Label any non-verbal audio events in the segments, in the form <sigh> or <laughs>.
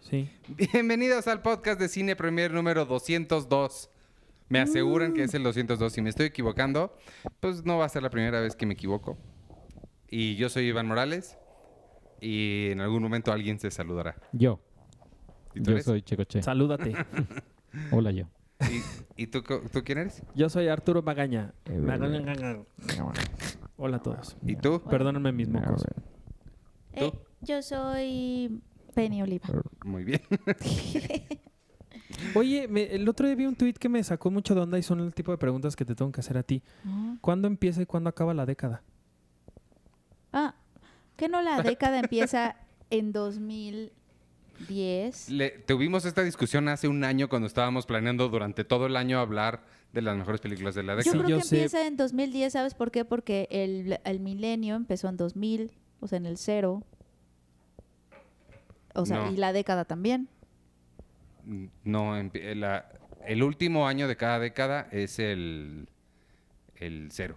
Sí. Bienvenidos al podcast de Cine Premier número 202. Me aseguran que es el 202. Si me estoy equivocando, pues no va a ser la primera vez que me equivoco. Y yo soy Iván Morales. Y en algún momento alguien se saludará. Yo. Yo soy Checoche. Salúdate. <laughs> Hola, yo. ¿Y, tú, quién eres? Yo soy Arturo Magaña. Eh, Hola a todos. ¿Y tú? Perdónenme mismo eh, yo soy Penny Oliva. Muy bien. <laughs> Oye, el otro día vi un tuit que me sacó mucho de onda y son el tipo de preguntas que te tengo que hacer a ti. Ah. ¿Cuándo empieza y cuándo acaba la década? Ah, ¿que no la <laughs> década empieza en 2010? Le, tuvimos esta discusión hace un año cuando estábamos planeando durante todo el año hablar de las mejores películas de la década. Yo creo que empieza en 2010, ¿sabes por qué? Porque el, el milenio empezó en 2000, o sea, en el cero. O sea, y la década también. No, eh, el último año de cada década es el, el cero.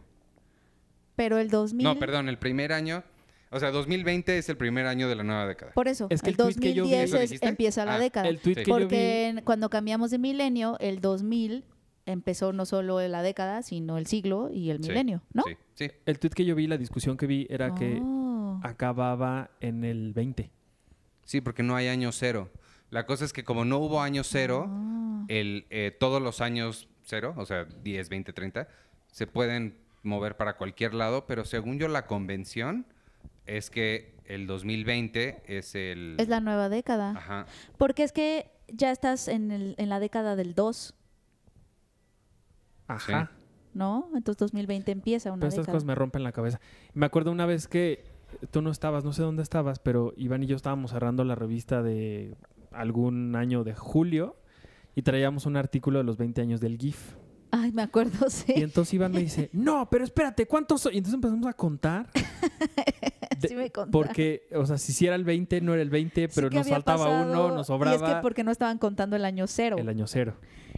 Pero el 2000... No, perdón, el primer año... O sea, 2020 es el primer año de la nueva década. Por eso, es que el, 2010 empieza la ah, década. porque cuando cambiamos de milenio, el 2000 empezó no solo la década, sino el siglo y el milenio, ¿no? Sí, sí. El tweet que yo vi, la discusión que vi, era que oh. acababa en el 20. Sí, porque no hay año cero. La cosa es que como no hubo año cero, ah. el, eh, todos los años cero, o sea, 10, 20, 30, se pueden mover para cualquier lado, pero según yo la convención es que el 2020 es el... Es la nueva década. Ajá. Porque es que ya estás en, la década del 2. Ajá. ¿No? Entonces 2020 empieza una década. Estas cosas me rompen la cabeza. Me acuerdo una vez que tú no estabas, no sé dónde estabas, pero Iván y yo estábamos cerrando la revista de algún año de julio y traíamos un artículo de los 20 años del GIF. Ay, me acuerdo, <laughs> sí. Y entonces Iván me dice, no, pero espérate, ¿cuántos son? Y entonces empezamos a contar. <laughs> sí me porque, o sea, si era el 20, no era el 20, pero nos faltaba uno, nos sobraba. Y es que porque no estaban contando el año cero. El año cero.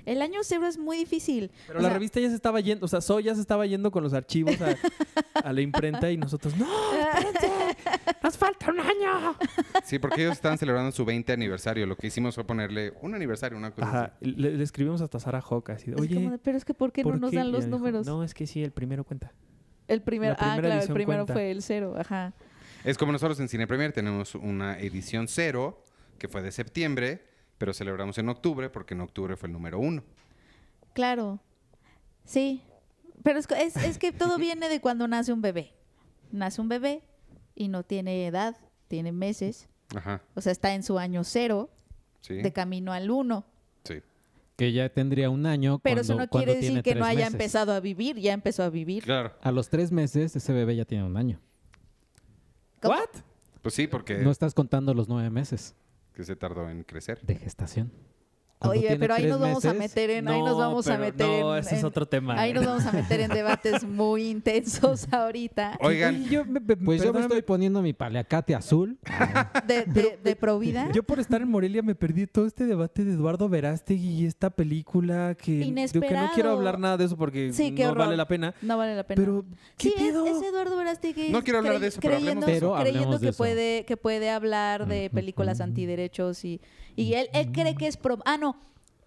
El año cero es muy difícil. Pero la revista ya se estaba yendo, o sea, So ya se estaba yendo con los archivos a, la imprenta y nosotros, ¡no! ¡Espérense! ¡Nos falta un año! Sí, porque ellos estaban celebrando su 20 aniversario. Lo que hicimos fue ponerle un aniversario, una cosa. Ajá. Así. Le, escribimos hasta Sara Hawk así oye. pero es que ¿por qué no nos dan los números? no, es que sí, el primero cuenta. El primer, ah, claro, el primero fue el cero, ajá. Es como nosotros en Cine Premier tenemos una edición cero, que fue de septiembre, pero celebramos en octubre porque en octubre fue el número uno. Claro, sí, pero es, que todo <laughs> viene de cuando nace un bebé. Nace un bebé y no tiene edad, tiene meses. Ajá. O sea, está en su año cero, de camino al uno. Sí. Que ya tendría un año. Pero eso no quiere decir que no haya empezado a vivir, ya empezó a vivir. Claro. A los tres meses ese bebé ya tiene un año. ¿What? Pues sí, porque... No estás contando los nueve meses que se tardó en crecer. De gestación. Oye, pero ahí nos vamos a meter en, nos vamos a meter ese es otro tema. Ahí nos ¿eh? vamos a meter en debates <laughs> muy intensos <laughs> ahorita. Oigan, yo, me, pues yo me estoy poniendo mi paliacate azul. Ah. de, de, Provida. Yo por estar en Morelia me perdí todo este debate de Eduardo Verástegui y esta película que, Inesperado. que no quiero hablar nada de eso porque no vale la pena. No vale la pena. Pero ¿qué sí, Es, Eduardo Verástegui. No quiero hablar de eso, creyendo, pero puede que puede hablar de mm, mm, películas mm. antiderechos y y él, él mm. cree que es pro... Ah, no,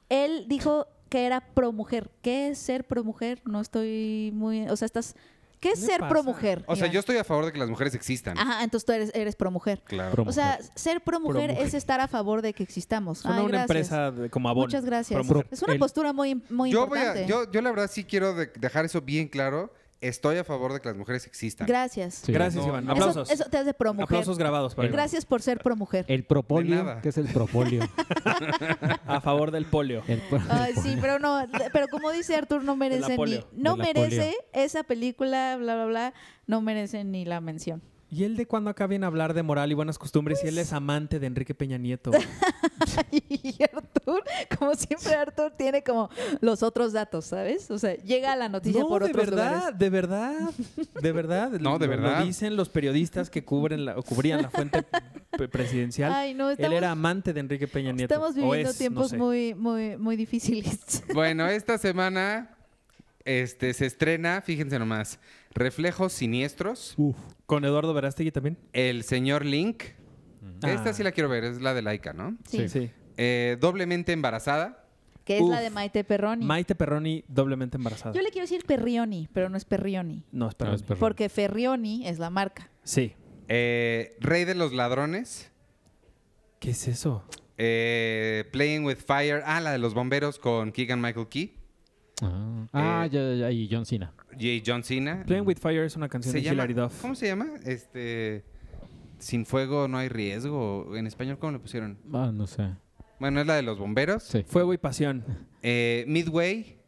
él dijo que era pro mujer. ¿Qué es ser pro mujer? No estoy muy... O sea, estás... ¿Qué es ser pro mujer? O sea, yo estoy a favor de que las mujeres existan. Ajá, entonces tú eres, eres pro mujer. Claro. O sea, ser pro mujer, es estar a favor de que existamos. Ay, una empresa como Avon. Muchas gracias. es una postura muy, muy yo importante. yo, la verdad sí quiero dejar eso bien claro estoy a favor de que las mujeres existan. Gracias. Gracias, Iván. Aplausos. Eso, te hace promujer. Aplausos grabados para Gracias por ser promujer. El propolio. ¿Qué es el propolio? <laughs> a favor del polio. sí, pero no. Pero como dice Artur, no merece ni. No merece esa película, bla, bla, bla. No merece ni la mención. ¿Y él de cuándo acá viene a hablar de moral y buenas costumbres? Y él es amante de Enrique Peña Nieto. <laughs> y Artur, como siempre, Artur tiene como los otros datos, ¿sabes? O sea, llega a la noticia por otros de verdad, De verdad, de <laughs> verdad, no, de verdad. Lo dicen los periodistas que cubren la, cubrían la fuente presidencial. Ay, no, él era amante de Enrique Peña Nieto. Estamos viviendo tiempos muy, muy, muy difíciles. Bueno, esta semana este, se estrena, fíjense nomás, Reflejos siniestros. Con Eduardo Verástegui también. El señor Link. Esta ah. sí la quiero ver, es la de Laika, ¿no? Sí. sí. Eh, doblemente embarazada. Que es la de Maite Perroni. Maite Perroni, doblemente embarazada. Yo le quiero decir Perrioni, pero no es Perrioni. No, es Perroni. Porque Ferrioni es la marca. Sí. Eh, Rey de los ladrones. ¿Qué es eso? Eh, Playing with Fire. Ah, la de los bomberos con Keegan Michael Key. Ah, ah y John Cena. J. John Cena. Playing with Fire es una canción de llama, ¿Cómo se llama? Este. Sin fuego no hay riesgo. ¿En español cómo lo pusieron? Ah, no sé. Bueno, es la de los bomberos. Fuego y pasión. Eh, Midway.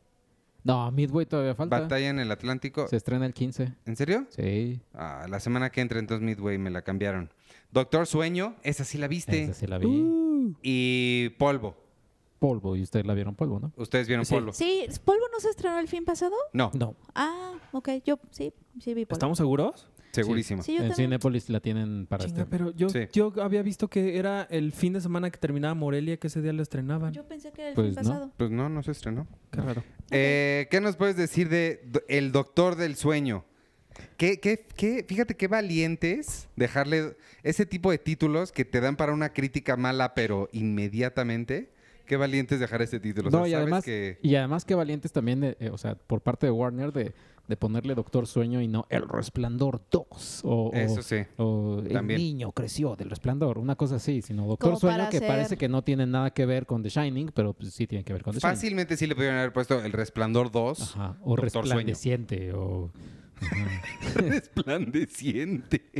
No, Midway todavía falta. Batalla en el Atlántico. Se estrena el 15. ¿En serio? Sí. Ah, la semana que entra entonces Midway me la cambiaron. Doctor Sueño, esa sí la viste. Esa sí la vi. Uh. Y Polvo. Polvo y ustedes la vieron Polvo, ¿no? Ustedes vieron Polvo. Sí, ¿Polvo no se estrenó el fin pasado? No. No. Ah, ok, yo sí, sí vi Polvo. ¿Estamos seguros? Segurísimo. en Cinepolis la tienen para este Pero yo, yo había visto que era el fin de semana que terminaba Morelia, que ese día la estrenaban. Yo pensé que era el pues fin pasado. Pues no, no se estrenó. Qué raro. Eh, ¿Qué nos puedes decir de El Doctor del Sueño? ¿Qué, qué, qué, fíjate qué valientes dejarle ese tipo de títulos que te dan para una crítica mala, pero inmediatamente qué valientes dejar este título. y, además, que... y además qué valientes también, eh, o sea, por parte de Warner de, ponerle Doctor Sueño y no El Resplandor 2. O, El niño creció del Resplandor, una cosa así, sino Doctor Sueño que parece que no tiene nada que ver con The Shining, pero pues sí tiene que ver con The Fácilmente Shining. Fácilmente sí le podrían haber puesto El Resplandor 2. o Resplandeciente. <laughs> resplandeciente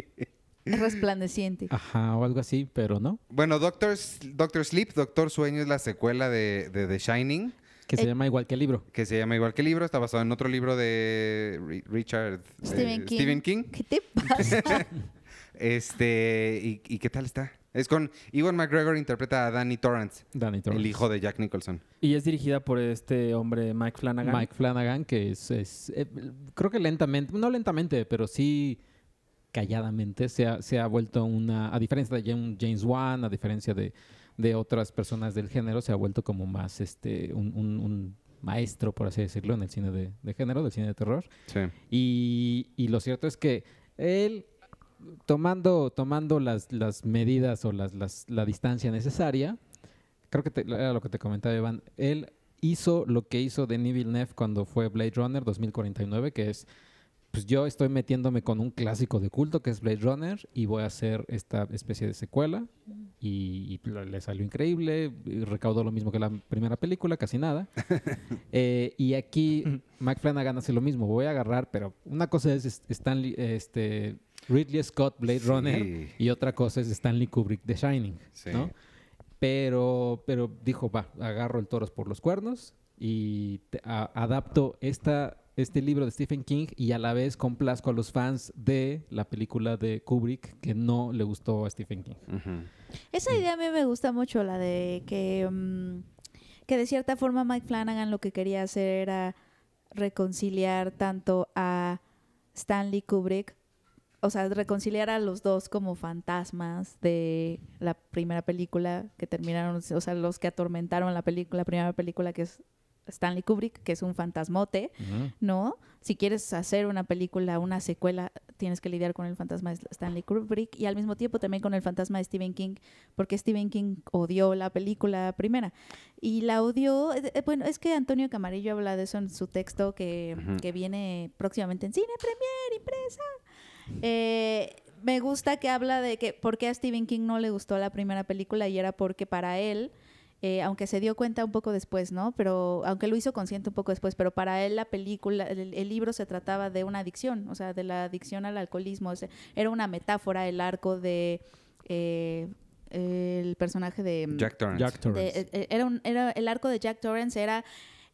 resplandeciente. Ajá, o algo así, pero no. Bueno, Doctor, Doctor Sleep, Doctor Sueño es la secuela de, The Shining. Que se eh, llama igual que el libro. Que se llama igual que el libro. Está basado en otro libro de Richard eh, Stephen, King. Stephen King. ¿Qué te pasa? <laughs> este, y, qué tal está? Es con Ewan McGregor interpreta a Danny Torrance, Danny Torrance, el hijo de Jack Nicholson. Y es dirigida por este hombre Mike Flanagan. Mike Flanagan, que es, eh, creo que lentamente, no lentamente, pero sí calladamente, se ha, se ha vuelto una, a diferencia de James Wan, a diferencia de, otras personas del género, se ha vuelto como más este, un, maestro, por así decirlo, en el cine de, género, del cine de terror. Y, lo cierto es que él, tomando, tomando las, las medidas o las, la distancia necesaria, creo que era lo que te comentaba Iván, él hizo lo que hizo Denis Villeneuve cuando fue Blade Runner 2049, que es pues yo estoy metiéndome con un clásico de culto que es Blade Runner y voy a hacer esta especie de secuela y, le salió increíble, recaudó lo mismo que la primera película, casi nada. <laughs> Eh, y aquí Mike Flanagan hace lo mismo, voy a agarrar, pero una cosa es Stanley, este, Ridley Scott Blade Runner y otra cosa es Stanley Kubrick The Shining, ¿no? Pero, pero dijo, va, agarro el toros por los cuernos y adapto esta este libro de Stephen King y a la vez complazco a los fans de la película de Kubrick que no le gustó a Stephen King. Esa idea a mí me gusta mucho, la de que, mm, que de cierta forma Mike Flanagan lo que quería hacer era reconciliar tanto a Stanley Kubrick, o sea, reconciliar a los dos como fantasmas de la primera película que terminaron, o sea, los que atormentaron la película, la primera película que es Stanley Kubrick, que es un fantasmote, ¿no? Si quieres hacer una película, una secuela, tienes que lidiar con el fantasma de Stanley Kubrick y al mismo tiempo también con el fantasma de Stephen King, porque Stephen King odió la película primera. Y la odió, eh, eh, bueno, es que Antonio Camarillo habla de eso en su texto que, viene próximamente en Cine Premier, impresa. Eh, me gusta que habla de que por qué a Stephen King no le gustó la primera película y era porque para él eh, aunque se dio cuenta un poco después, ¿no? Pero, aunque lo hizo consciente un poco después, pero para él la película, el, libro se trataba de una adicción, o sea, de la adicción al alcoholismo, era una metáfora el arco de... Eh, el personaje de mm, Jack Torrance. Eh, era, era el arco de Jack Torrance era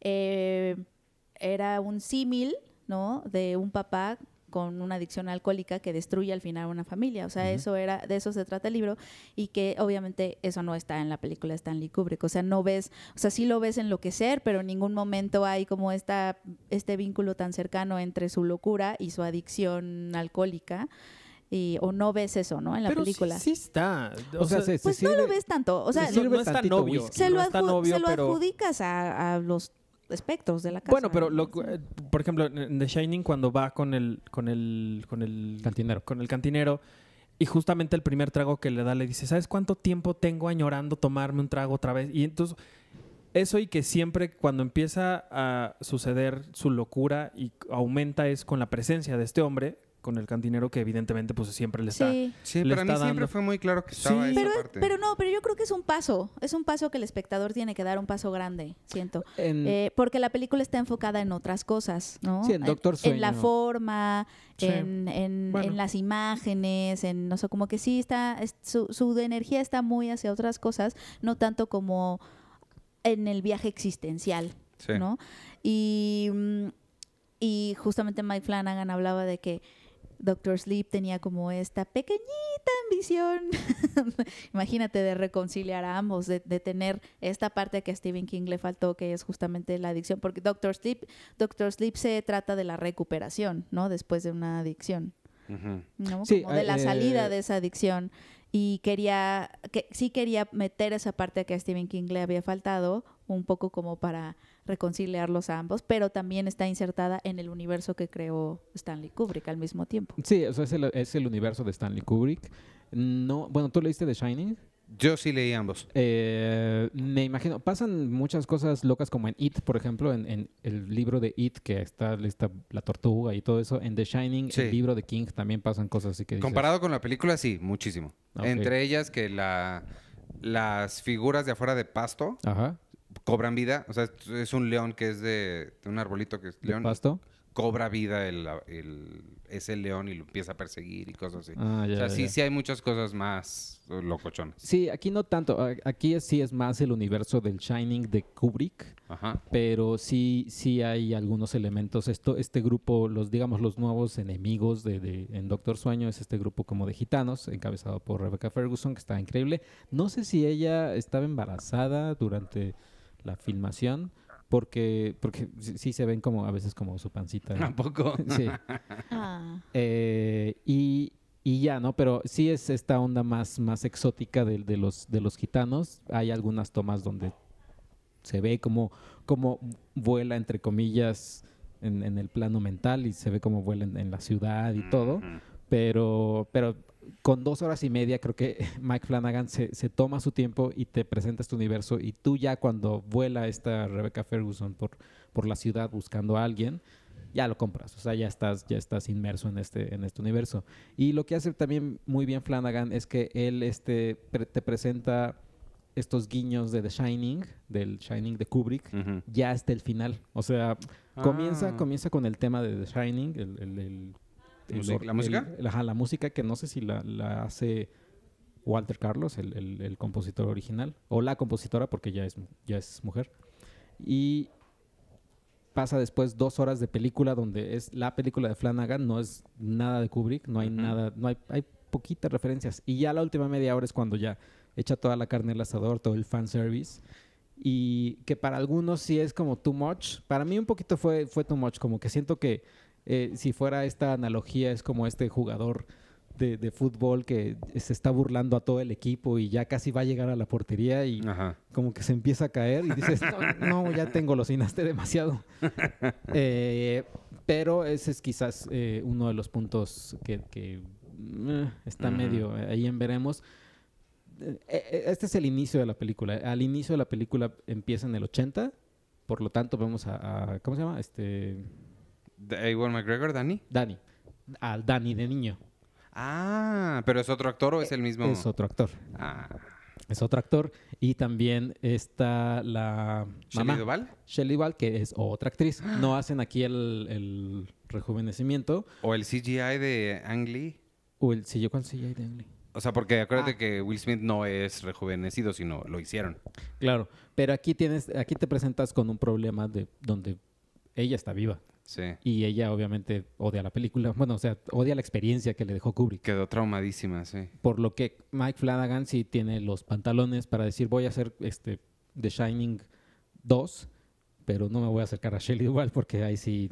era un símil, ¿no? De un papá con una adicción alcohólica que destruye al final una familia. O sea, eso era, de eso se trata el libro y que obviamente eso no está en la película Stanley Kubrick. O sea, no ves, o sea, sí lo ves enloquecer, pero en ningún momento hay como esta, este vínculo tan cercano entre su locura y su adicción alcohólica. Y, o no ves eso, ¿no? En la película. Sí, sí está. pues no lo ves tanto. O sea, no, es Se, lo, adjudicas a los espectros de la casa. Bueno, pero lo, eh, por ejemplo, en The Shining cuando va con el con el con el cantinero, con el cantinero y justamente el primer trago que le da le dice, "¿Sabes cuánto tiempo tengo añorando tomarme un trago otra vez?" Y entonces eso y que siempre cuando empieza a suceder su locura y aumenta es con la presencia de este hombre con el cantinero que evidentemente pues siempre le está sí, sí mí siempre fue muy claro que estaba sí, esa pero, pero no pero yo creo que es un paso es un paso que el espectador tiene que dar un paso grande siento eh, porque la película está enfocada en otras cosas no sí en Doctor Sueño. en la forma en, las imágenes en no sé como que sí está su, su energía está muy hacia otras cosas no tanto como en el viaje existencial no y mm, y justamente Mike Flanagan hablaba de que Doctor Sleep tenía como esta pequeñita ambición, <laughs> imagínate, de reconciliar a ambos, de, de, tener esta parte que a Stephen King le faltó, que es justamente la adicción, porque Doctor Sleep, Doctor Sleep se trata de la recuperación, ¿no? Después de una adicción. ¿no? como de la eh, salida eh, de esa adicción y quería que sí quería meter esa parte que a Stephen King le había faltado un poco como para reconciliarlos a ambos, pero también está insertada en el universo que creó Stanley Kubrick al mismo tiempo. Sí, eso es, el, universo de Stanley Kubrick. No, bueno, ¿tú leíste The Shining? Yo sí leí ambos. Eh, me imagino, pasan muchas cosas locas como en It, por ejemplo, en, el libro de It, que está la tortuga y todo eso. En The Shining, el libro de King, también pasan cosas así que... Comparado con la película, sí, muchísimo. Entre ellas que la, las figuras de afuera de pasto Ajá cobran vida. O sea, es un león que es de, un arbolito que es león. ¿Pasto? Cobra vida el, el, ese león y lo empieza a perseguir y cosas así. Ah, o sea, sí, sí hay muchas cosas más locochones. Sí, aquí no tanto. Aquí sí es más el universo del Shining de Kubrick. Ajá. Pero sí, sí hay algunos elementos. Esto, este grupo, los digamos los nuevos enemigos de, en Doctor Sueño es este grupo como de gitanos, encabezado por Rebecca Ferguson, que está increíble. No sé si ella estaba embarazada durante la filmación porque porque sí se ven como a veces como su pancita. Tampoco. <laughs> sí. <laughs> Ah. Eh, y, y ya, ¿no? Pero sí es esta onda más, más exótica de, los, de los gitanos. Hay algunas tomas donde se ve como, como vuela, entre comillas, en, el plano mental y se ve como vuela en la ciudad y todo. Pero, pero con dos horas y media creo que <laughs> Mike Flanagan se, toma su tiempo y te presenta este universo y tú ya cuando vuela esta Rebecca Ferguson por, por la ciudad buscando a alguien, ya lo compras, o sea, ya estás, ya estás inmerso en este, en este universo. Y lo que hace también muy bien Flanagan es que él este, te presenta estos guiños de The Shining, del Shining de Kubrick, ya hasta el final. O sea, comienza, ah. comienza con el tema de The Shining, el este, ¿La música? ajá, la música que no sé si la, hace Walter Carlos, el, compositor original, o la compositora, porque ya es, ya es mujer. Y pasa después dos horas de película donde es la película de Flanagan, no es nada de Kubrick, no hay nada, no hay, hay poquitas referencias. Y ya la última media hora es cuando ya echa toda la carne al asador, todo el fanservice. Y que para algunos sí es como too much. Para mí un poquito fue, fue too much, como que siento que eh, si fuera esta analogía, es como este jugador de, fútbol que se está burlando a todo el equipo y ya casi va a llegar a la portería y como que se empieza a caer y dices, no, ya tengo, los demasiado. <laughs> Eh, pero ese es quizás eh, uno de los puntos que, está medio ahí en veremos. Este es el inicio de la película. Al inicio de la película empieza en el 80, por lo tanto vemos a, a ¿cómo se llama? Este eh, Ewan McGregor, Danny. Danny. Al Danny de niño. Ah, pero es otro actor o es eh, el mismo. Es otro actor. Ah. Es otro actor. Y también está la ¿Shelly Duval? Shelly que es otra actriz. No hacen aquí el, rejuvenecimiento. O el CGI de Ang Lee. O el CGI, ¿cuál CGI de Ang Lee? O sea, porque acuérdate ah. que Will Smith no es rejuvenecido, sino lo hicieron. Claro, pero aquí tienes, aquí te presentas con un problema de donde ella está viva. Sí. Y ella obviamente odia la película, <laughs> bueno, o sea, odia la experiencia que le dejó Kubrick. Quedó traumadísima, sí. Por lo que Mike Flanagan sí tiene los pantalones para decir, voy a hacer este The Shining 2, pero no me voy a acercar a Shelley igual porque ahí sí...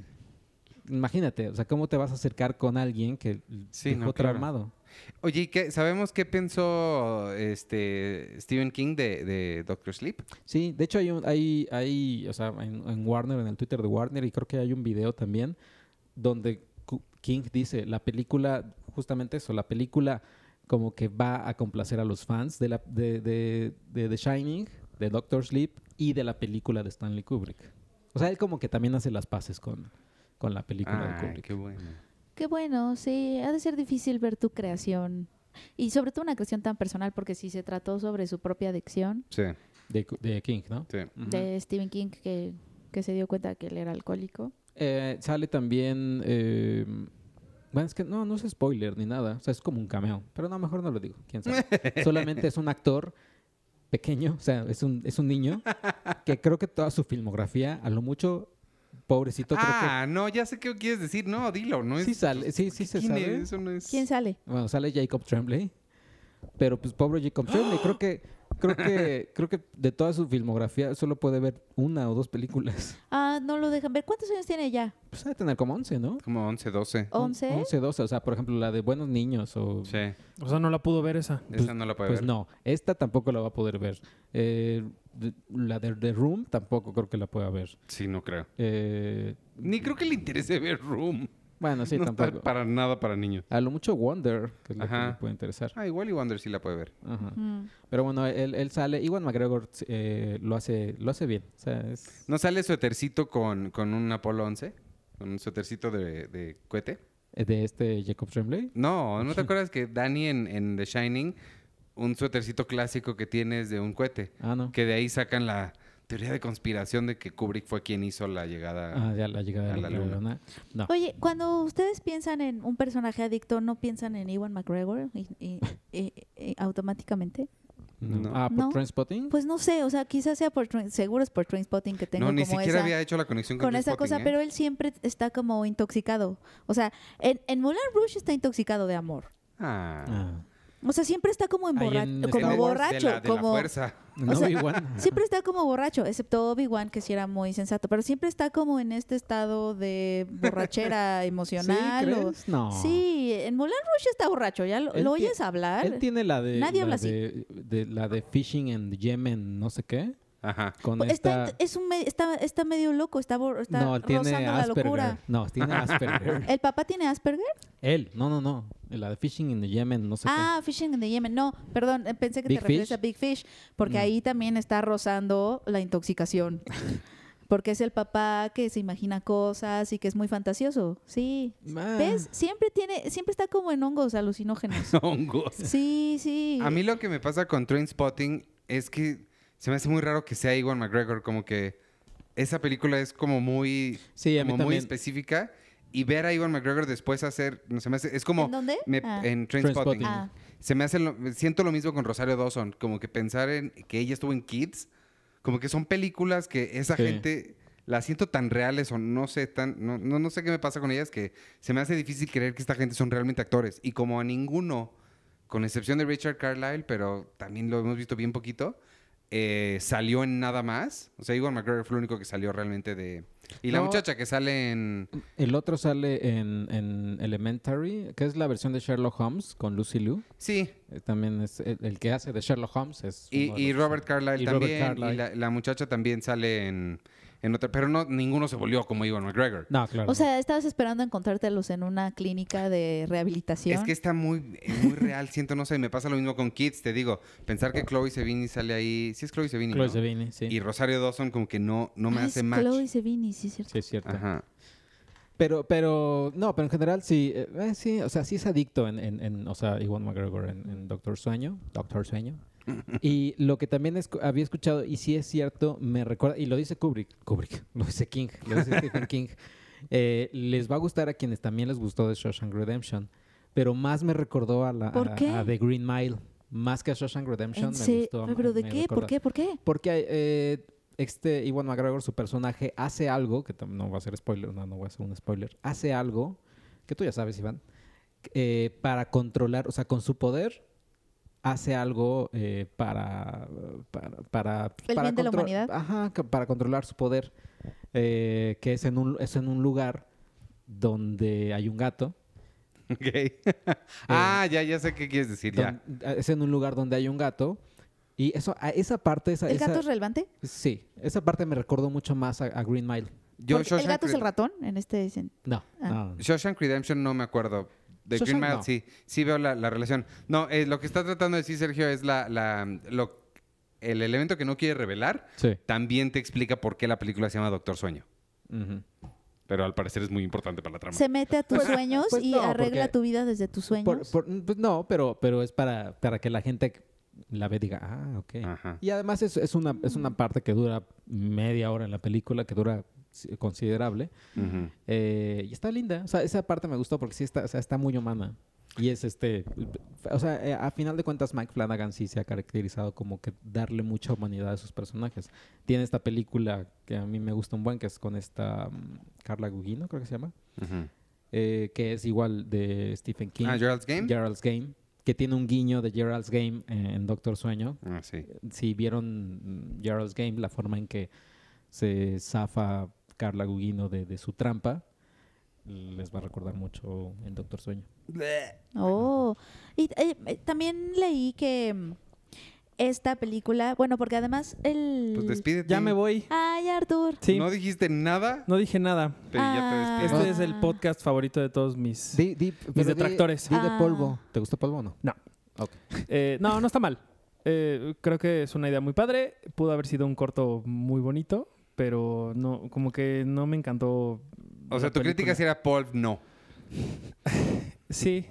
Imagínate, o sea, ¿cómo te vas a acercar con alguien que sí, no, traumado? Oye, ¿sabemos qué pensó este Stephen King de, Doctor Sleep? Sí, de hecho hay, un, hay, hay o sea, en, Warner, en el Twitter de Warner, y creo que hay un video también donde King dice, la película, justamente eso, la película como que va a complacer a los fans de, la, de, The Shining, de Doctor Sleep y de la película de Stanley Kubrick. O sea, él como que también hace las paces con, con la película de ah, Kubrick. Qué bueno. Qué bueno, sí, ha de ser difícil ver tu creación. Y sobre todo una creación tan personal, porque sí se trató sobre su propia adicción. Sí. De, King, ¿no? Sí. De Stephen King, que, que, se dio cuenta que él era alcohólico. Eh, sale también. Eh, bueno, es que no, no es spoiler ni nada. O sea, es como un cameo. Pero no, mejor no lo digo. ¿Quién sabe? <laughs> Solamente es un actor pequeño, o sea, es un, es un niño que creo que toda su filmografía, a lo mucho, Pobrecito. Ah, creo que... Ah, no, ya sé qué quieres decir. No, dilo, no es... Sí sale, pues, sí, sí se sale. no es... ¿Quién sale? Bueno, sale Jacob Tremblay. Pero pues pobre Jacob Tremblay. <gasps> Creo que creo que, creo que de toda su filmografía solo puede ver una o dos películas. <laughs> Ah, no lo dejan ver. ¿Cuántos años tiene ya? Pues debe tener como 11, ¿no? Como 11, 12. ¿11? 11, 12. O sea, por ejemplo, la de Buenos Niños o... Sí. O sea, no la pudo ver esa. esa pues, no la puede pues ver. Pues no. Esta tampoco la va a poder ver. Eh, la de The Room tampoco creo que la pueda ver. Sí, no creo. Eh, Ni creo que le interese ver Room. Bueno, sí, <laughs> tampoco. para nada para niños. A lo mucho Wonder, que es puede interesar. Ah, igual y Wonder sí la puede ver. Pero bueno, él, sale. Iwan McGregor eh, lo, hace, lo hace bien. ¿No sale suétercito con, con un Apolo 11? ¿Con un suétercito de, cohete? Eh, ¿De este Jacob Tremblay? No, ¿no te <laughs> acuerdas que Danny en, en The Shining, un suétercito clásico que tienes de un cohete? Ah, no. Que de ahí sacan la teoría de conspiración de que Kubrick fue quien hizo la llegada, ah, la llegada a la, luna. Oye, cuando ustedes piensan en un personaje adicto, ¿no piensan en Iwan McGregor y, automáticamente? No. Ah, ¿por ¿No? Trainspotting? Pues no sé, o sea, quizás sea por seguro es por Trainspotting que tengo No, ni siquiera había hecho la conexión con, con esa cosa, ¿eh? pero él siempre está como intoxicado. O sea, en, en Moulin Rouge está intoxicado de amor. ah. ah. O sea, siempre está como, como borracho. como borracho. como, <laughs> siempre está como borracho, excepto Obi-Wan, que sí era muy sensato, pero siempre está como en este estado de borrachera <laughs> emocional. ¿Sí, O, en Moulin Rush está borracho, ya lo, oyes hablar. Él tiene la de. Nadie de, así. De, la de Fishing and Yemen, no sé qué. Ajá. Pues, está, es un está, está, medio loco, está, está no, la locura. No, tiene <laughs> Asperger. ¿El papá tiene Asperger? Él, no, no, no. La de Fishing in the Yemen, no sé Ah, Fishing in the Yemen, no, perdón, eh, pensé que te refieres a Big Fish, porque mm. ahí también está rozando la intoxicación. <laughs> porque es el papá que se imagina cosas y que es muy fantasioso. Sí. Ah. ¿Ves? Siempre tiene, siempre está como en hongos alucinógenos. <laughs> hongos. Sí, sí. A mí lo que me pasa con Train Spotting es que se me hace muy raro que sea Iwan McGregor, como que esa película es como muy, como muy específica. Y ver a Iwan McGregor después hacer, no se me hace, es como... ¿En dónde? Ah. En Trainspotting. Ah. Se me hace, siento lo mismo con Rosario Dawson, como que pensar en que ella estuvo en Kids, como que son películas que esa gente la siento tan reales o no sé tan no, no, no, sé qué me pasa con ellas que se me hace difícil creer que esta gente son realmente actores y como a ninguno con excepción de Richard Carlyle pero también lo hemos visto bien poquito eh, salió en nada más. O sea, Igor McGregor fue el único que salió realmente de... Y la muchacha que sale en... El otro sale en, Elementary, que es la versión de Sherlock Holmes con Lucy Liu. Sí. Eh, también es el, que hace de Sherlock Holmes. Es y, Robert Carlyle también. Y la, la, muchacha también sale en en otra, pero no, ninguno se volvió como Iwan McGregor. No, claro. O sea, estabas esperando encontrártelos en una clínica de rehabilitación. Es que está muy, muy real, siento, no sé, me pasa lo mismo con Kids, te digo, pensar que Chloe Sevigny sale ahí, sí es Chloe Sevigny, Chloe Sevini, sí. Y Rosario Dawson como que no, no me hace es Chloe Sevigny, sí es cierto. Sí es cierto. Ajá. Pero, pero, no, pero en general sí, eh, eh, sí, o sea, sí es adicto en, en, o sea, Iwan McGregor en, Doctor Sueño, Doctor Sueño. <laughs> y lo que también había escuchado, y sí es cierto, me recuerda, y lo dice Kubrick, Kubrick, <laughs> lo dice King, lo dice Stephen <laughs> King, eh, les va a gustar a quienes también les gustó de Shawshank Redemption, pero más me recordó a, la, a, The Green Mile, más que a Shawshank Redemption. Me gustó, ¿Pero de qué? ¿Por qué? ¿Por qué? Porque... Eh, este Iwan McGregor, su personaje, hace algo, que no va a ser spoiler, no, no a un spoiler, hace algo, que tú ya sabes, Iván, eh, para controlar, o sea, con su poder, hace algo eh, para, para, para... para controlar su poder, eh, que es en, un, es en un lugar donde hay un gato. <laughs> ah, ya, ya sé qué quieres decir, Es en un lugar donde hay un gato y eso, a esa parte... Esa, ¿El gato es relevante? Sí, esa parte me recordó mucho más a, Green Mile. ¿El gato es el ratón en este No, ah. Redemption no me acuerdo. De Green Mile sí, sí veo la, relación. No, eh, lo que está tratando de decir Sergio es la, la lo, el elemento que no quiere revelar. También te explica por qué la película se llama Doctor Sueño. Pero al parecer es muy importante para la trama. Se mete a tus pues, sueños pues y arregla tu vida desde tus sueños. Pues no, pero, pero es para, para que la gente la ve diga, ah, ok. Y además es, una, es una parte que dura media hora en la película, que dura considerable. Eh, y está linda. O sea, esa parte me gustó porque sí está, o sea, está muy humana. Y es este, o sea, eh, a final de cuentas Mike Flanagan sí se ha caracterizado como que darle mucha humanidad a sus personajes. Tiene esta película que a mí me gusta un buen, que es con esta mm, Carla Gugino, creo que se llama, eh, que es igual de Stephen King. Ah, Gerald's Game. Gerald's Game que tiene un guiño de Gerald's Game en Doctor Sueño. Ah, sí. Si vieron Gerald's Game, la forma en que se zafa Carla Gugino de, su trampa, les va a recordar mucho en Doctor Sueño. Oh, y eh, también leí que mm, esta película. Bueno, porque además el. Pues despídete. Ya me voy. Ay, Artur. Sí. ¿No dijiste nada? No dije nada. Pero ya te ah. este es el ah. podcast favorito de todos mis, detractores. Di, de ah. polvo. ¿Te gustó polvo o no? No. Eh, no, no está mal. Eh, creo que es una idea muy padre. Pudo haber sido un corto muy bonito, pero no, como que no me encantó. O sea, tu crítica si era polvo no. <laughs> Sí.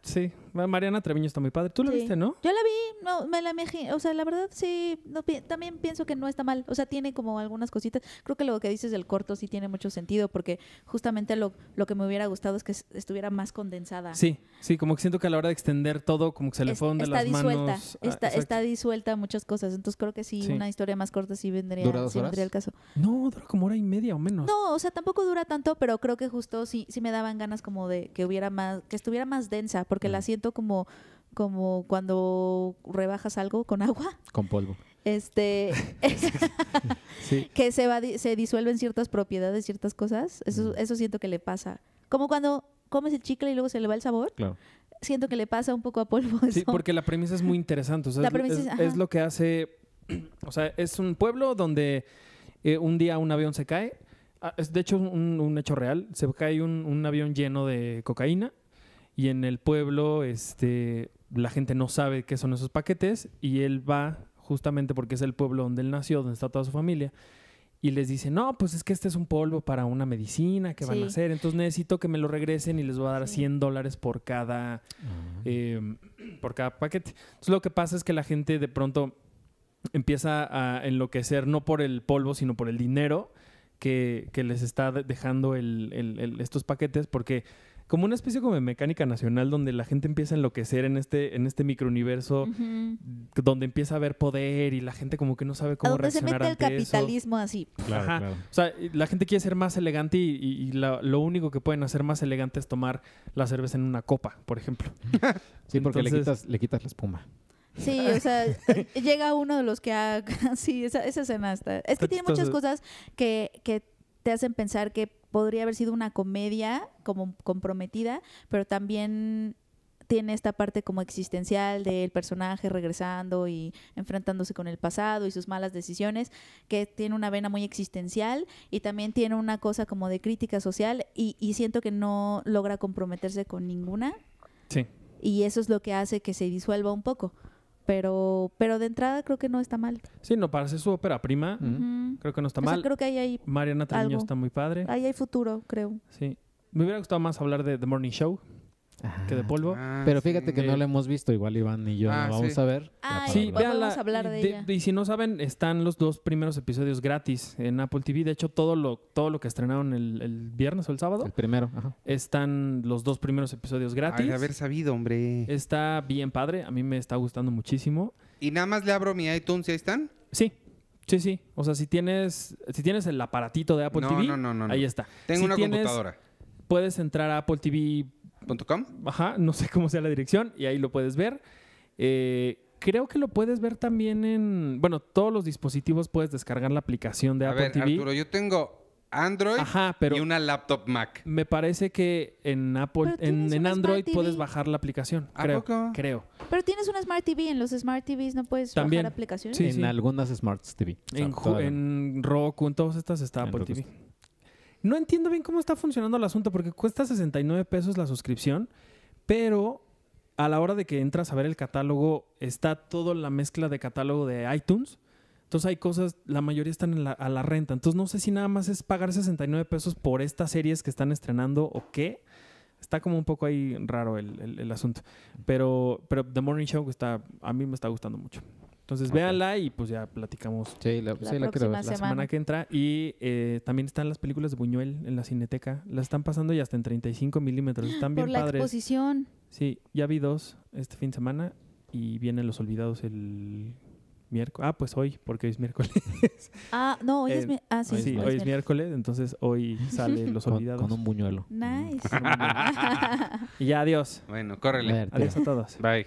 sí. Mariana Treviño está muy padre. Tú la viste, ¿no? Yo la vi, no, me la imagino. O sea, la verdad sí, también pienso que no está mal. O sea, tiene como algunas cositas. Creo que lo que dices del corto sí tiene mucho sentido porque justamente lo, que me hubiera gustado es que estuviera más condensada. Sí, sí, como que siento que a la hora de extender todo, como que se le fueron de las manos. Ah, está, disuelta. está disuelta muchas cosas. Entonces creo que sí, una historia más corta sí vendría, el caso. No, dura como hora y media o menos. No, o sea, tampoco dura tanto, pero creo que justo sí, sí me daban ganas como de que hubiera más que estuviera más densa, porque la mm. siento como, como cuando rebajas algo con agua. Con polvo. Este, <laughs> que se, va, se disuelven ciertas propiedades, ciertas cosas. Mm. Eso, siento que le pasa. Como cuando comes el chicle y luego se le va el sabor. siento que le pasa un poco a polvo. Sí, porque la premisa es muy interesante. es, lo que hace. <clears throat> O sea, es un pueblo donde eh, un día un avión se cae Ah, es de hecho un, un, hecho real. Se cae un, un, avión lleno de cocaína y en el pueblo este, la gente no sabe qué son esos paquetes y él va justamente porque es el pueblo donde él nació, donde está toda su familia. Y les dice, no, pues es que este es un polvo para una medicina que van a hacer. Entonces necesito que me lo regresen y les voy a dar 100 dólares por cada, em, por cada paquete. Entonces lo que pasa es que la gente de pronto empieza a enloquecer no por el polvo, sino por el dinero que, les está dejando estos paquetes porque como una especie como de mecánica nacional donde la gente empieza a enloquecer en este, en este microuniverso, donde empieza a haber poder y la gente como que no sabe cómo reaccionar se mete el capitalismo así. O sea, la gente quiere ser más elegante y, lo único que pueden hacer más elegante es tomar la cerveza en una copa, por ejemplo. <laughs> sí, porque le, quitas, le quitas la espuma. Sí, o sea, <laughs> llega uno de los que ha... <laughs> sí, esa, esa escena está... Es que tiene muchas cosas que, que te hacen pensar que podría haber sido una comedia como comprometida, pero también tiene esta parte como existencial del personaje regresando y enfrentándose con el pasado y sus malas decisiones, que tiene una vena muy existencial y también tiene una cosa como de crítica social y, y siento que no logra comprometerse con ninguna. Sí. Y eso es lo que hace que se disuelva un poco pero pero de entrada creo que no está mal. Sí, no, para su ópera prima, creo que no está mal. creo que ahí hay Mariana María está muy padre. Ahí hay futuro, creo. Sí. Me hubiera gustado más hablar de The Morning Show que de polvo. Ah, Pero fíjate que no lo hemos visto, igual Iván y yo ah, vamos a ver. Ah, vamos a hablar de, ella. Y si no saben, están los dos primeros episodios gratis en Apple TV. De hecho, todo lo, todo lo que estrenaron el, viernes o el sábado. El primero, Están los dos primeros episodios gratis. haber sabido, hombre. Está bien padre, a mí me está gustando muchísimo. ¿Y nada más le abro mi iTunes y ahí están? Sí, Sí, sí. O sea, si tienes, si tienes el aparatito de Apple TV, no, no, ahí está. Tengo una computadora. Puedes entrar a Apple TV Ajá, no sé cómo sea la dirección y ahí lo puedes ver. Eh, creo que lo puedes ver también en, bueno, todos los dispositivos puedes descargar la aplicación de Apple TV. Arturo, yo tengo Android pero y una laptop Mac. Me parece que en Apple, en, Android puedes bajar la aplicación. creo, creo. Pero tienes una Smart TV, en los Smart TVs no puedes ¿También? bajar aplicaciones. Sí, en algunas Smart TV. En, Roku, en todas estas está Apple TV. No entiendo bien cómo está funcionando el asunto porque cuesta 69 pesos la suscripción, pero a la hora de que entras a ver el catálogo está toda la mezcla de catálogo de iTunes. Entonces hay cosas, la mayoría están a la renta. Entonces no sé si nada más es pagar 69 pesos por estas series que están estrenando o qué. Está como un poco ahí raro el, asunto. Pero, The Morning Show está, a mí me está gustando mucho. Entonces véanla y pues ya platicamos. la, semana. que entra. Y eh, también están las películas de Buñuel en la Cineteca. Las están pasando ya hasta en 35 milímetros. ¡Ah! Están bien Por la exposición. Sí, ya vi dos este fin de semana y vienen Los Olvidados el miércoles. Ah, pues hoy, porque hoy es miércoles. <laughs> Ah, no, hoy es ah, sí, es miércoles, entonces hoy sale <laughs> Los Olvidados. Con, un buñuelo. Nice. <laughs> y ya, adiós. Bueno, córrele. Adiós a todos. Bye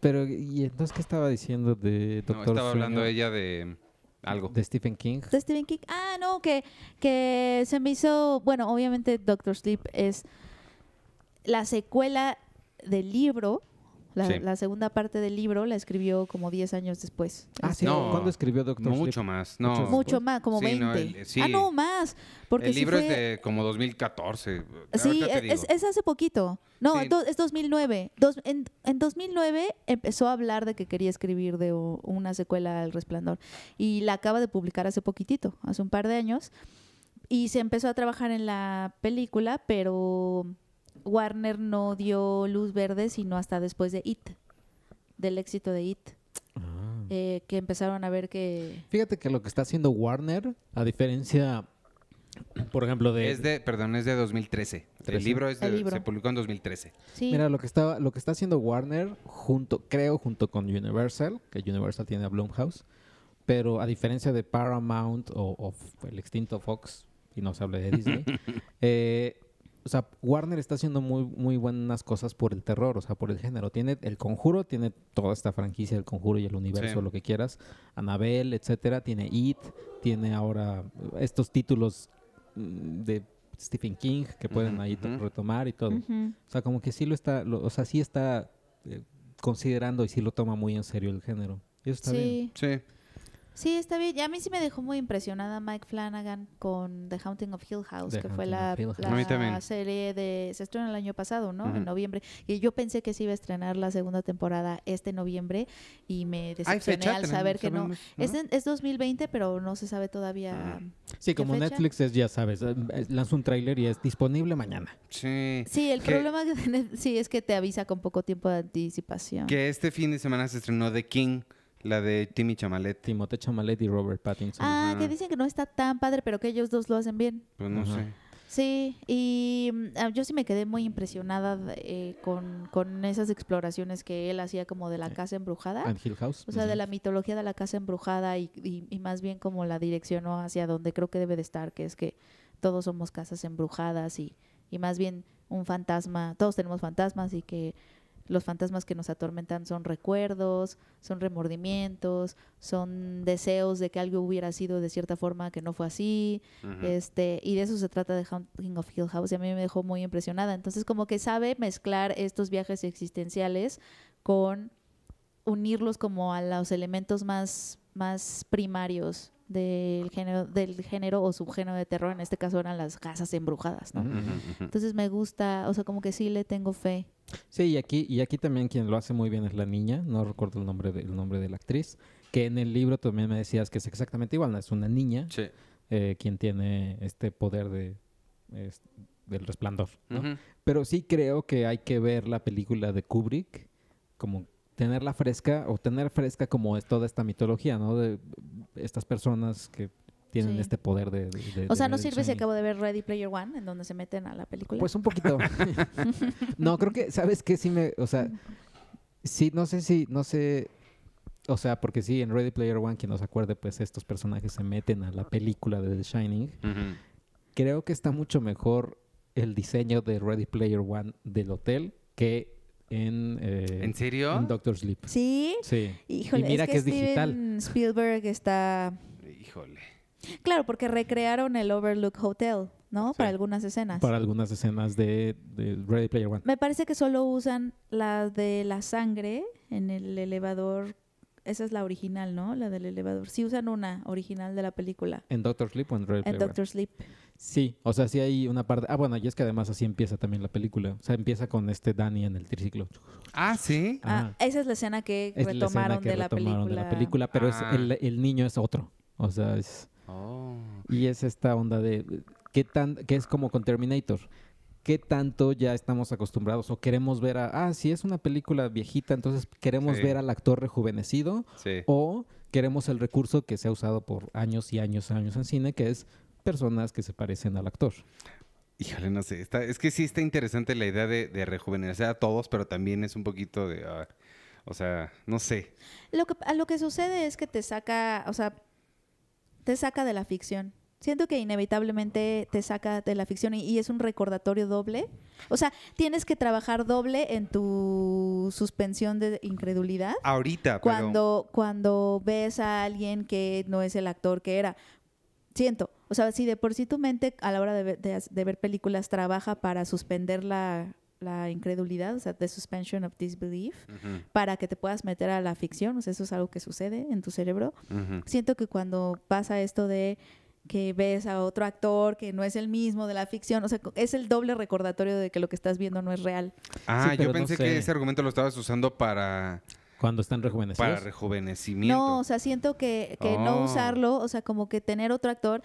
pero, ¿y entonces qué estaba diciendo de Doctor No, estaba hablando ella de algo. De Stephen King. De Stephen King. Ah, no, que, que se me hizo. Bueno, obviamente Doctor Sleep es la secuela del libro la, segunda parte del libro la escribió como 10 años después. Ah, este, sí. ¿Cuándo escribió Doctor Mucho más, no. Mucho, más, como 20. Ah, no, más. Porque el libro es de como 2014. Sí, e, es, hace poquito. No, es 2009. en, en, 2009 empezó a hablar de que quería escribir de una secuela al Resplandor. Y la acaba de publicar hace poquitito, hace un par de años. Y se empezó a trabajar en la película, pero Warner no dio luz verde sino hasta después de It, del éxito de It. Ah. Eh, que empezaron a ver que... Fíjate que lo que está haciendo Warner, a diferencia, por ejemplo, de... Es de perdón, es de 2013. El libro, se publicó en 2013. Mira, lo que, está, lo que está haciendo Warner, junto creo, junto con Universal, que Universal tiene a Blumhouse, pero a diferencia de Paramount o, o el extinto Fox, y no se hable de Disney, <laughs> eh, o sea, Warner está haciendo muy, muy buenas cosas por el terror, o sea, por el género. Tiene el conjuro, tiene toda esta franquicia, el conjuro y el universo, lo que quieras. Annabelle, etcétera. Tiene It, tiene ahora estos títulos mm, de Stephen King que pueden ahí retomar y todo. O sea, como que sí lo está, o sea, sí está eh, considerando y sí lo toma muy en serio el género. Eso está bien. Sí. Sí, está bien. Y a mí sí me dejó muy impresionada Mike Flanagan con The Haunting of Hill House, que fue la, serie de... Se estrenó el año pasado, ¿no? En noviembre. Y yo pensé que se iba a estrenar la segunda temporada este noviembre y me decepcioné al saber que no. Es, 2020, pero no se sabe todavía... Sí, como Netflix es, ya sabes, em, lanza un tráiler y es disponible mañana. Sí. Sí, el problema que sí, es que te avisa con poco tiempo de anticipación. Que este fin de semana se estrenó The King la de Timmy Chamalet. Timote Chamalet y Robert Pattinson. Ah, que dicen que no está tan padre, pero que ellos dos lo hacen bien. Pues no sé. Sí, y mm, ah, yo sí me quedé muy impresionada eh, con, con, esas exploraciones que él hacía como de la casa embrujada. And Hill House. O sea, de la mitología de la casa embrujada y, y, más bien como la direccionó hacia donde creo que debe de estar, que es que todos somos casas embrujadas y, y más bien un fantasma, todos tenemos fantasmas y que los fantasmas que nos atormentan son recuerdos, son remordimientos, son deseos de que algo hubiera sido de cierta forma que no fue así. este, y de eso se trata de *Hunting of Hill House y a mí me dejó muy impresionada. Entonces como que sabe mezclar estos viajes existenciales con unirlos como a los elementos más, más primarios del género, del género o subgénero de terror, en este caso eran las casas embrujadas, Entonces me gusta, o sea, como que sí le tengo fe. Sí, y aquí, y aquí también quien lo hace muy bien es la niña, no recuerdo el nombre de, nombre de la actriz, que en el libro también me decías que es exactamente igual, es una niña eh, quien tiene este poder de... del resplandor, Pero sí creo que hay que ver la película de Kubrick como tenerla fresca o tener fresca como es toda esta mitología, ¿no? De estas personas que tienen este poder de... o sea, ¿no sirve si acabo de ver Ready Player One, en donde se meten a la película? Pues un poquito. <laughs> <laughs> no, creo que, ¿sabes qué? Sí me, o sea, sí, no sé si, no sé, o sea, porque sí, en Ready Player One, quien nos acuerde, pues estos personajes se meten a la película de The Shining. Creo que está mucho mejor el diseño de Ready Player One del hotel que eh, en... serio? Doctor Sleep. ¿Sí? Sí. y mira que, es digital. Spielberg está... Híjole. Claro, porque recrearon el Overlook Hotel, ¿no? Para algunas escenas. Para algunas escenas de, Ready Player One. Me parece que solo usan la de la sangre en el elevador. Esa es la original, ¿no? La del elevador. Sí usan una original de la película. ¿En Doctor Sleep o en Ready Player En Doctor Sleep. Sí, o sea, sí hay una parte. Ah, bueno, y es que además así empieza también la película. O sea, empieza con este Danny en el triciclo. Ah, sí. Ah, esa es la escena que retomaron, de, la retomaron película. de la película. Pero ah. el, niño es otro. O sea, es. Oh. Y es esta onda de. ¿Qué tan.? que es como con Terminator qué tanto ya estamos acostumbrados o queremos ver a, ah, si es una película viejita, entonces queremos ver al actor rejuvenecido sí. o queremos el recurso que se ha usado por años y años y años en cine, que es personas que se parecen al actor. Híjole, no sé. Está, es que sí está interesante la idea de, rejuvenecer a todos, pero también es un poquito de. Ah, o sea, no sé. Lo que, sucede es que te saca, o sea, te saca de la ficción. Siento que inevitablemente te saca de la ficción y, es un recordatorio doble. O sea, tienes que trabajar doble en tu suspensión de incredulidad. Ahorita, cuando cuando ves a alguien que no es el actor que era, Siento. O sea, si de por sí tu mente a la hora de ver, películas trabaja para suspender la, incredulidad, o sea, the suspension of disbelief, para que te puedas meter a la ficción, o sea, eso es algo que sucede en tu cerebro. Siento que cuando pasa esto de que ves a otro actor que no es el mismo de la ficción, o sea, es el doble recordatorio de que lo que estás viendo no es real. Ah, yo pensé que ese argumento lo estabas usando para cuando están rejuvenecidos. Para rejuvenecimiento. No, o sea, siento que, no oh. usarlo, o sea, como que tener otro actor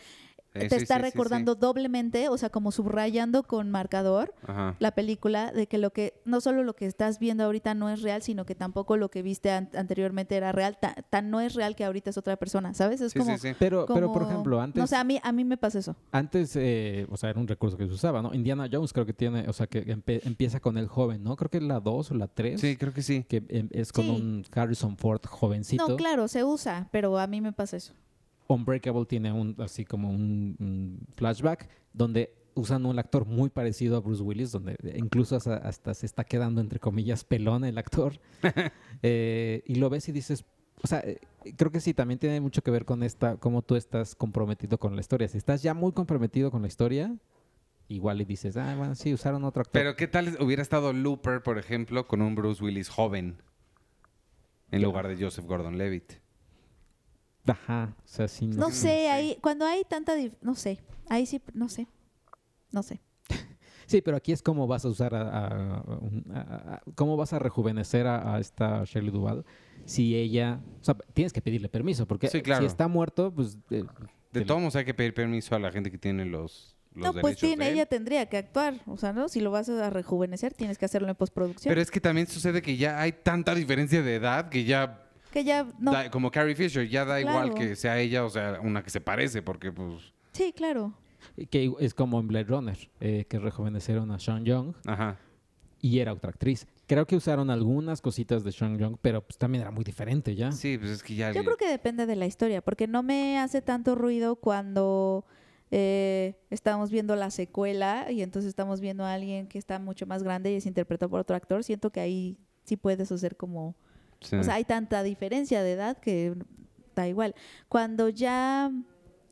te está recordando doblemente, o sea, como subrayando con marcador la película de que lo que no solo lo que estás viendo ahorita no es real, sino que tampoco lo que viste anteriormente era real, tan, no es real que ahorita es otra persona, ¿sabes? Es como, Pero, pero por ejemplo, antes no, o a mí a mí me pasa eso. Antes eh, o sea, era un recurso que se usaba, ¿no? Indiana Jones creo que tiene, o sea, que empieza con el joven, ¿no? Creo que es la 2 o la 3. Sí, creo que sí. Que em, es con un Harrison Ford jovencito. No, claro, se usa, pero a mí me pasa eso. Unbreakable tiene un, así como un, flashback donde usan un actor muy parecido a Bruce Willis, donde incluso hasta, se está quedando, entre comillas, pelón el actor. <laughs> Eh, y lo ves y dices, o sea, eh, creo que sí, también tiene mucho que ver con esta, cómo tú estás comprometido con la historia. Si estás ya muy comprometido con la historia, igual y dices, ah, bueno, sí, usaron otro actor. Pero ¿qué tal hubiera estado Looper, por ejemplo, con un Bruce Willis joven en lugar de Joseph Gordon-Levitt? Ajá, o sea, No, sé, ahí, cuando hay tanta, no sé, ahí sí, no sé, no sé. <laughs> Sí, pero aquí es cómo vas a usar, a, cómo vas a rejuvenecer a, esta Shirley Duval si ella, o sea, tienes que pedirle permiso, porque si está muerto, pues... Eh, de todos modos hay que pedir permiso a la gente que tiene los... los no, pues tiene, ella tendría que actuar, o sea, ¿no? Si lo vas a rejuvenecer, tienes que hacerlo en postproducción. Pero es que también sucede que ya hay tanta diferencia de edad que ya que ya como Carrie Fisher, ya da igual que sea ella o sea una que se parece, porque pues. Sí, claro. Que es como en Blade Runner, eh, que rejuvenecieron a Sean Young. Ajá. Y era otra actriz. Creo que usaron algunas cositas de Sean Young, pero pues también era muy diferente ya. Sí, pues es que ya. Yo creo que depende de la historia, porque no me hace tanto ruido cuando. Eh, estamos viendo la secuela y entonces estamos viendo a alguien que está mucho más grande y es interpretado por otro actor, siento que ahí sí puedes hacer como o sea, hay tanta diferencia de edad que da igual. Cuando ya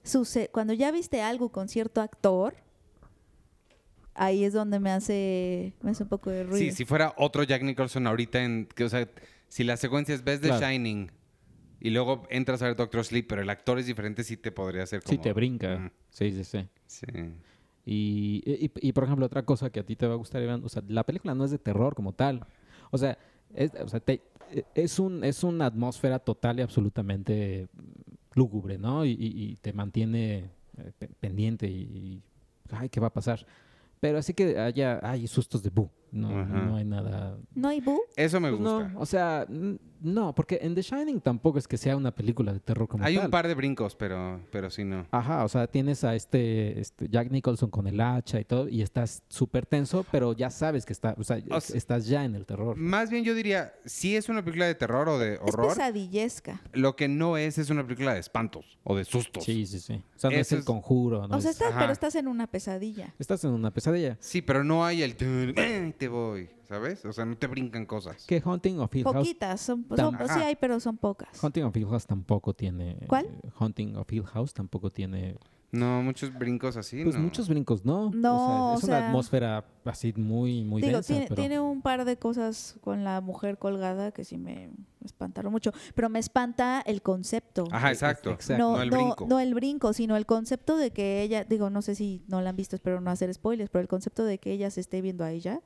sucede cuando ya viste algo con cierto actor, ahí es donde me hace, me hace un poco de ruido. Sí, si fuera otro Jack Nicholson ahorita en que, o sea, si la secuencia es ves The Shining y luego entras a ver Doctor Sleep, pero el actor es diferente, sí te podría hacer como... Sí, te brinca. Sí, sí, sí. Y, por ejemplo, otra cosa que a ti te va a gustar, o sea, la película no es de terror como tal. O sea, o sea te, e, es, un, es una atmósfera total y absolutamente lúgubre, ¿no? Y, te mantiene eh, pendiente y, ay, ¿qué va a pasar? Pero así que haya, hay sustos de boom. No, no hay nada. No hay boo. Eso me pues gusta. o sea, no, porque en The Shining tampoco es que sea una película de terror como Hay un par de brincos, pero, pero sí no. Ajá, o sea, tienes a este, este Jack Nicholson con el hacha y todo, y estás súper tenso, pero ya sabes que está, o sea, estás ya en el terror. Más bien yo diría, si es una película de terror o de horror. pesadillesca. Lo que no es, es una película de espantos o de sustos. Sí, sí, sí. O sea, no es el conjuro. No o sea, pero estás en una pesadilla. Estás en una pesadilla. Sí, pero no hay el... <clears throat> te voy, ¿sabes? O sea, no te brincan cosas. ¿Qué Hunting of Hill House. Poquitas, son, son pues sí hay, pero son pocas. Hunting of Hill House tampoco tiene. ¿Cuál? Hunting eh, of Hill House tampoco tiene no, muchos brincos así. Pues muchos brincos, ¿no? No. es una atmósfera así muy, muy densa, Tiene, tiene un par de cosas con la mujer colgada que sí me espantaron mucho. Pero me espanta el concepto. Ajá, exacto. No, el brinco. No, el brinco, sino el concepto de que ella, digo, no sé si no la han visto, espero no hacer spoilers, pero el concepto de que ella se esté viendo a ella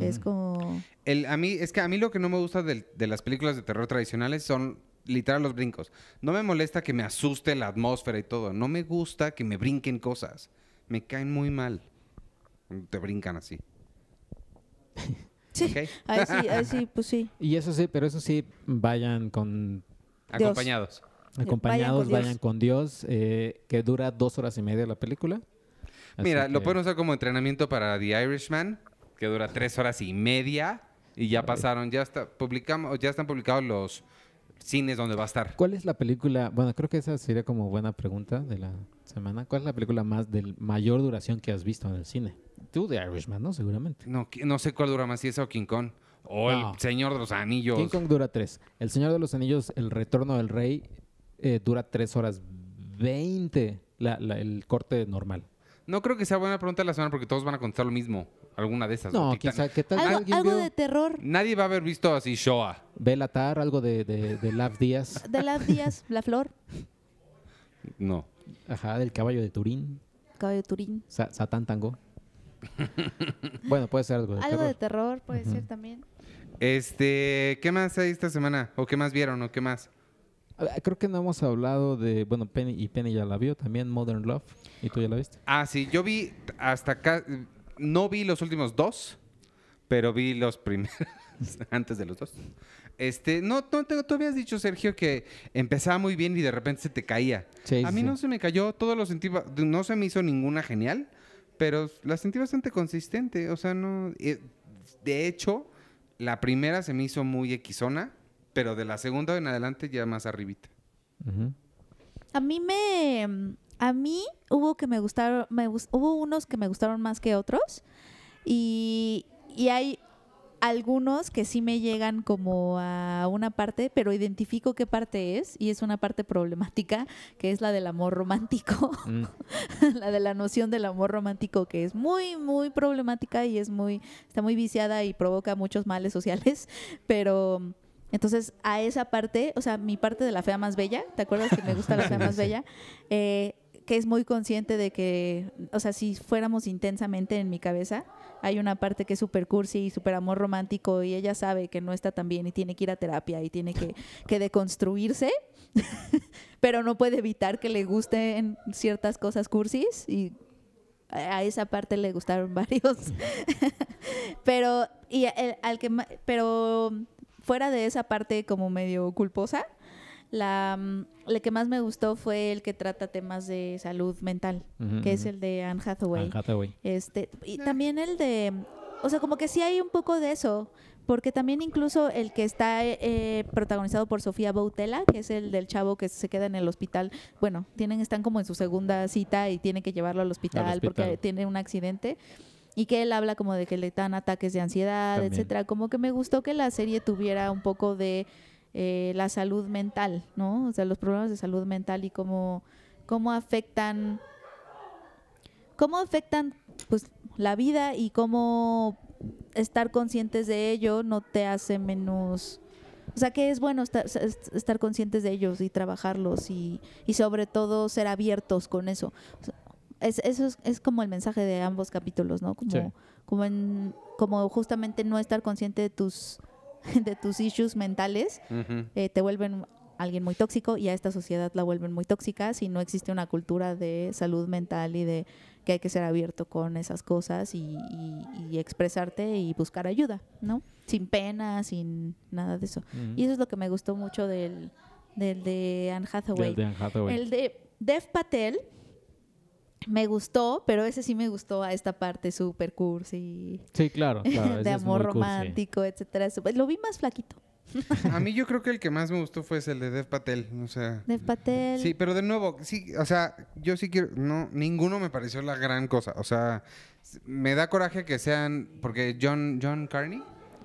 es como. El, a mí, es que a mí lo que no me gusta de las películas de terror tradicionales son literal los brincos. No me molesta que me asuste la atmósfera y todo. No me gusta que me brinquen cosas. Me caen muy mal. Te brincan así. <laughs> Sí. Ahí sí, ahí sí, pues sí. Y eso sí, pero eso sí, vayan con... Acompañados. Acompañados, vayan con Dios, eh, que dura dos horas y media la película. Mira, lo pueden usar como entrenamiento para The Irishman, que dura tres horas y media. Y ya pasaron, ya está, publicamos, ya están publicados los, cines donde va a estar. ¿Cuál es la película? Bueno, creo que esa sería como buena pregunta de la semana. ¿Cuál es la película más de mayor duración que has visto en el cine? Tú, de Irishman, ¿no? Seguramente. No, sé cuál dura más, si es o King Kong. O El Señor de los Anillos. King Kong dura tres. El Señor de los Anillos, El Retorno del Rey, eh, dura tres horas veinte el corte normal. No creo que sea buena pregunta de la semana porque todos van a contestar lo mismo alguna de esas. No, quizá, ¿qué tal? algo de terror. Nadie va a haber visto así Shoah. Belatar, algo de, de, de Díaz. <laughs> De Love, Díaz, La Flor. No. Ajá, del caballo de Turín. Caballo de Turín. Satán Tango. <laughs> bueno, puede ser algo de terror. Algo de terror puede ser también. Este, ¿qué más hay esta semana? ¿O qué más vieron? ¿O qué más? Ah, creo que no hemos hablado de, bueno, Penny y Penny ya la vio, también Modern Love, y tú ya la viste. Ah, sí, yo vi hasta acá, no vi los últimos dos, pero vi los primeros, <laughs> antes de los dos. Este, no, tú habías dicho, Sergio, que empezaba muy bien y de repente se te caía. a mí no se me cayó, todo lo sentí, no se me hizo ninguna genial, pero la sentí bastante consistente. O sea, no. Eh, de hecho, la primera se me hizo muy Xona, pero de la segunda en adelante ya más arribita. A mí me a mí hubo que me gustaron, me, hubo unos que me gustaron más que otros y, hay algunos que sí me llegan como a una parte, pero identifico qué parte es y es una parte problemática, que es la del amor romántico, <laughs> mm. la de la noción del amor romántico que es muy muy problemática y es muy está muy viciada y provoca muchos males sociales, <laughs> pero entonces, a esa parte, o sea, mi parte de la fea más bella, ¿te acuerdas que me gusta la fea <laughs> más bella? Eh, que es muy consciente de que, o sea, si fuéramos intensamente en mi cabeza, hay una parte que es super cursi y super amor romántico y ella sabe que no está tan bien y tiene que ir a terapia y tiene que, <laughs> que deconstruirse, <laughs> pero no puede evitar que le gusten ciertas cosas cursis y a esa parte le gustaron <laughs> varios. pero, y al que, pero fuera de esa parte como medio culposa, Mm, la, que más me gustó fue el que trata temas de salud mental, que es el de Anne Hathaway. Anne Hathaway. Este, y también el de, o sea, como que sí hay un poco de eso, porque también incluso el que está eh, protagonizado por Sofía Boutela, que es el del chavo que se queda en el hospital, bueno, tienen están como en su segunda cita y tiene que llevarlo al hospital, porque tiene un accidente y que él habla como de que le dan ataques de ansiedad, etcétera. Como que me gustó que la serie tuviera un poco de eh, la salud mental, ¿no? O sea, los problemas de salud mental y cómo, cómo afectan, cómo afectan pues la vida y cómo estar conscientes de ello no te hace menos. O sea, que es bueno estar, conscientes de ellos y trabajarlos y, y sobre todo ser abiertos con eso. es, eso es, como el mensaje de ambos capítulos, ¿no? Como, como, en, como justamente no estar consciente de tus <laughs> de tus issues mentales, eh, te vuelven alguien muy tóxico y a esta sociedad la vuelven muy tóxica si no existe una cultura de salud mental y de que hay que ser abierto con esas cosas y, expresarte y buscar ayuda, ¿no? Sin pena, sin nada de eso. Y eso es lo que me gustó mucho del, de Anne Hathaway. de Anne Hathaway. El de Dev Patel me gustó, pero ese sí me gustó a esta parte super cursi. Sí, claro. <laughs> de amor romántico, etcétera. Lo vi más flaquito. a mí yo creo que el que más me gustó fue el de Dev Patel, o sea. Dev Patel. Sí, pero de nuevo, sí, o sea, yo sí quiero, no, ninguno me pareció la gran cosa, o sea, me da coraje que sean, porque John, John Carney.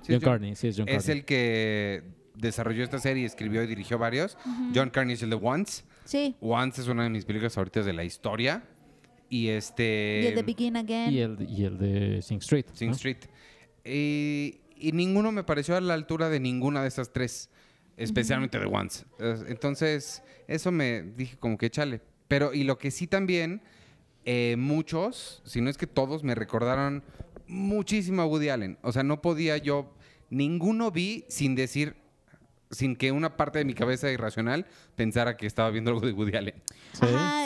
John, Carney, sí es John Carney. Es el que desarrolló esta serie, escribió y dirigió varios. John Carney es el de Once. Sí. Once es una de mis películas favoritas de la historia. Y este. Y el de Begin Again. Y el, de Sing Street. Sing Street. Y, ninguno me pareció a la altura de ninguna de esas tres, especialmente de Once. Entonces, eso me dije como que chale. Pero, y lo que sí también, eh, muchos, si no es que todos, me recordaron muchísimo a Woody Allen. O sea, no podía yo. Ninguno vi sin decir, sin que una parte de mi cabeza irracional pensara que estaba viendo algo de Woody Allen.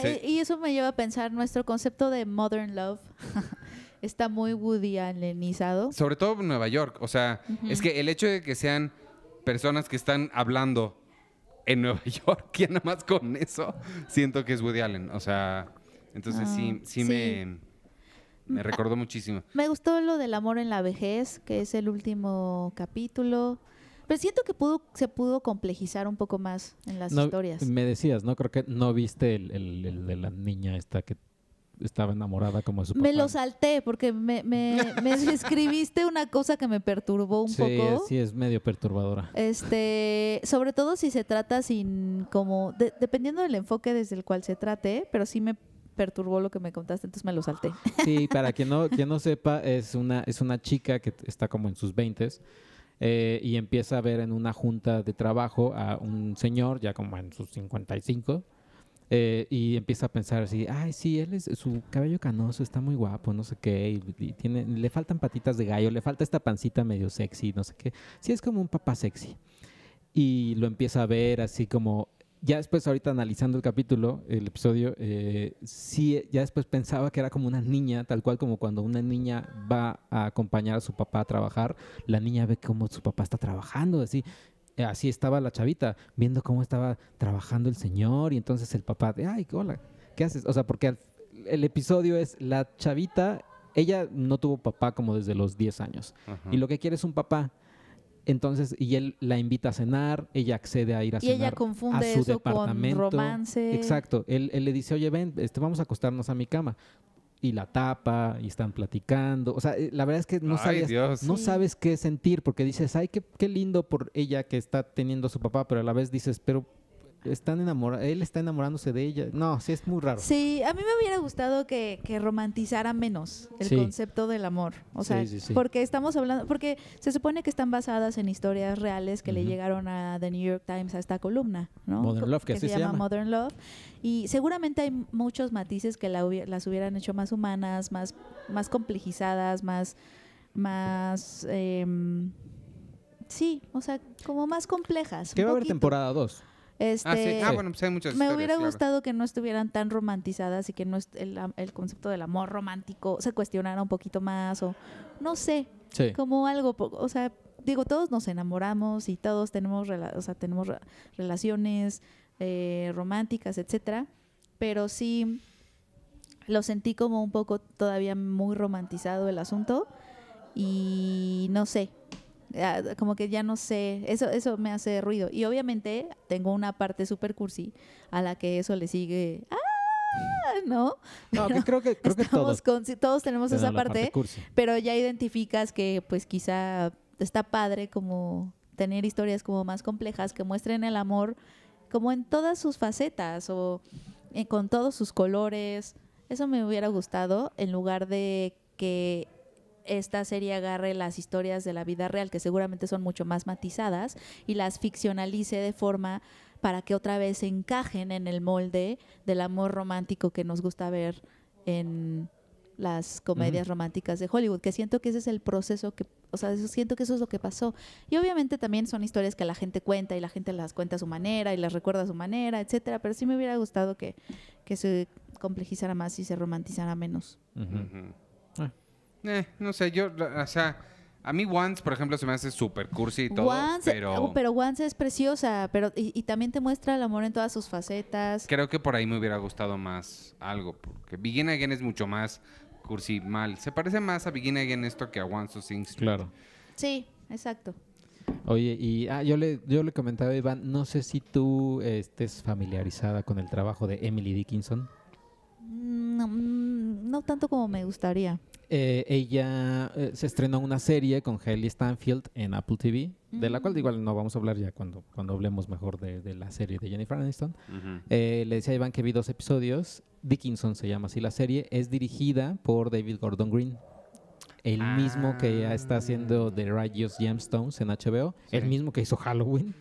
Eh, y eso me lleva a pensar nuestro concepto de modern love. <laughs> Está muy Woody Allenizado. Sobre todo en Nueva York. O sea, es que el hecho de que sean personas que están hablando en Nueva <laughs> York, ya nada más con eso, siento que es Woody Allen. O sea, entonces sí, ah, sí, me, me mm, recordó ah, muchísimo. Me gustó lo del amor en la vejez, que es el último capítulo. Pero siento que pudo, se pudo complejizar un poco más en las historias. Me decías, ¿no? Creo que no viste el, de la niña esta que estaba enamorada como su papá. Me lo salté porque me, me, <laughs> me escribiste una cosa que me perturbó un poco. Sí, es medio perturbadora. Este, sobre todo si se trata sin como, dependiendo del enfoque desde el cual se trate, pero sí me perturbó lo que me contaste, entonces me lo salté. Sí, para quien no, quien no <laughs> sepa, es una, es una chica que está como en sus veintes eh, y empieza a ver en una junta de trabajo a un señor, ya como en sus 55, eh, y empieza a pensar así, ay, sí, él es, su cabello canoso está muy guapo, no sé qué, y, le faltan patitas de gallo, le falta esta pancita medio sexy, no sé qué. Sí, es como un papá sexy. Y lo empieza a ver así como ya después, ahorita analizando el capítulo, el episodio, eh, sí, ya después pensaba que era como una niña, tal cual como cuando una niña va a acompañar a su papá a trabajar, la niña ve cómo su papá está trabajando, así. Eh, así estaba la chavita, viendo cómo estaba trabajando el señor, y entonces el papá, de, ay, hola, ¿qué haces? O sea, porque el, episodio es la chavita, ella no tuvo papá como desde los 10 años, y lo que quiere es un papá, entonces, y él la invita a cenar, ella accede a ir a y ella confunde a su departamento. romance. Exacto. Él, le dice, oye, ven, este, vamos a acostarnos a mi cama. Y la tapa, y están platicando. O sea, eh, la verdad es que no, sabes, no sabes qué sentir, porque dices, ay, qué, qué lindo por ella que está teniendo a su papá, pero a la vez dices, pero están él está enamorándose de ella. No, sí, es muy raro. Sí, a mí me hubiera gustado que, que romantizara menos el concepto del amor. O sea, porque estamos hablando, porque se supone que están basadas en historias reales que le llegaron a The New York Times a esta columna, ¿no? Modern Love, que, se, llama. Modern Love. Y seguramente hay muchos matices que la las hubieran hecho más humanas, más, más complejizadas, más... más em, sí, o sea, como más complejas. ¿Qué va a haber temporada 2. Ah, este, ah, pues Me hubiera gustado que no estuvieran tan romantizadas y que no el, el, concepto del amor romántico se cuestionara un poquito más o no sé, como algo, o sea, digo, todos nos enamoramos y todos tenemos, o sea, tenemos relaciones eh, románticas, etcétera, pero sí lo sentí como un poco todavía muy romantizado el asunto y no sé, Ah, como que ya no sé, eso, eso me hace ruido. Y obviamente tengo una parte super cursi a la que eso le sigue, ¡ah! ¿no? No, <laughs> creo que, creo todos. todos tenemos esa parte, pero ya identificas que pues quizá está padre como tener historias como más complejas que muestren el amor como en todas sus facetas o eh, con todos sus colores. Eso me hubiera gustado en lugar de que esta serie agarre las historias de la vida real, que seguramente son mucho más matizadas, y las ficcionalice de forma para que otra vez encajen en el molde del amor romántico que nos gusta ver en las comedias románticas de Hollywood, que siento que ese es el proceso que, o sea, siento que eso es lo que pasó. Y obviamente también son historias que la gente cuenta y la gente las cuenta a su manera y las recuerda a su manera, etcétera, pero sí me hubiera gustado que, se complejizara más y se romantizara menos. Eh, no sé, yo, o sea, a mí Once, por ejemplo, se me hace súper cursi y todo, eh, pero... Oh, pero Once es preciosa, pero y, también te muestra el amor en todas sus facetas. Creo que por ahí me hubiera gustado más algo, porque Begin Again es mucho más cursi mal. Se parece más a Begin Again esto que a Once o Sing Claro. Sí, exacto. Oye, y ah, yo, le, yo le comentaba, Iván, no sé si tú eh, estés familiarizada con el trabajo de Emily Dickinson. Mm, no, mm, no tanto como me gustaría. Eh, ella eh, se estrenó una serie con Haley Stanfield en Apple TV, de la cual mm. igual no vamos a hablar ya cuando, cuando hablemos mejor de, la serie de Jennifer Aniston. Eh, le decía a Iván que vi dos episodios. Dickinson se llama así la serie. Es dirigida por David Gordon Green. El mismo que ya está haciendo The Righteous Gemstones en HBO. El mismo que hizo Halloween.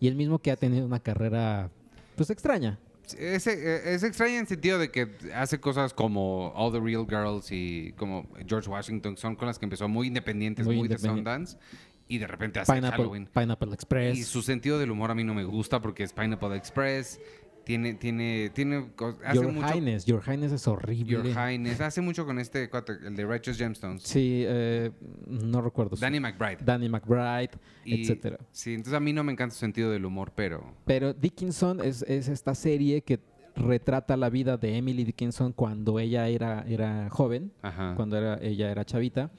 Y el mismo que ha tenido una carrera pues extraña. E, es, es extraña en el sentido de que hace cosas como All the Real Girls y como George Washington, son con las que empezó muy independientes, muy, de Sundance. Y de repente hace Halloween. Pineapple Express. Y su sentido del humor a mí no me gusta porque es Pineapple Express. Tiene, tiene, tiene. Hace Your Highness, Your Highness es horrible. Your Highness. Hace mucho con este el de Righteous Gemstones. Sí, eh, no recuerdo. Danny McBride. Danny McBride, etcétera. Sí, entonces a mí no me encanta el sentido del humor, pero. Pero Dickinson es, es esta serie que retrata la vida de Emily Dickinson cuando ella era, era joven, cuando era, ella era chavita.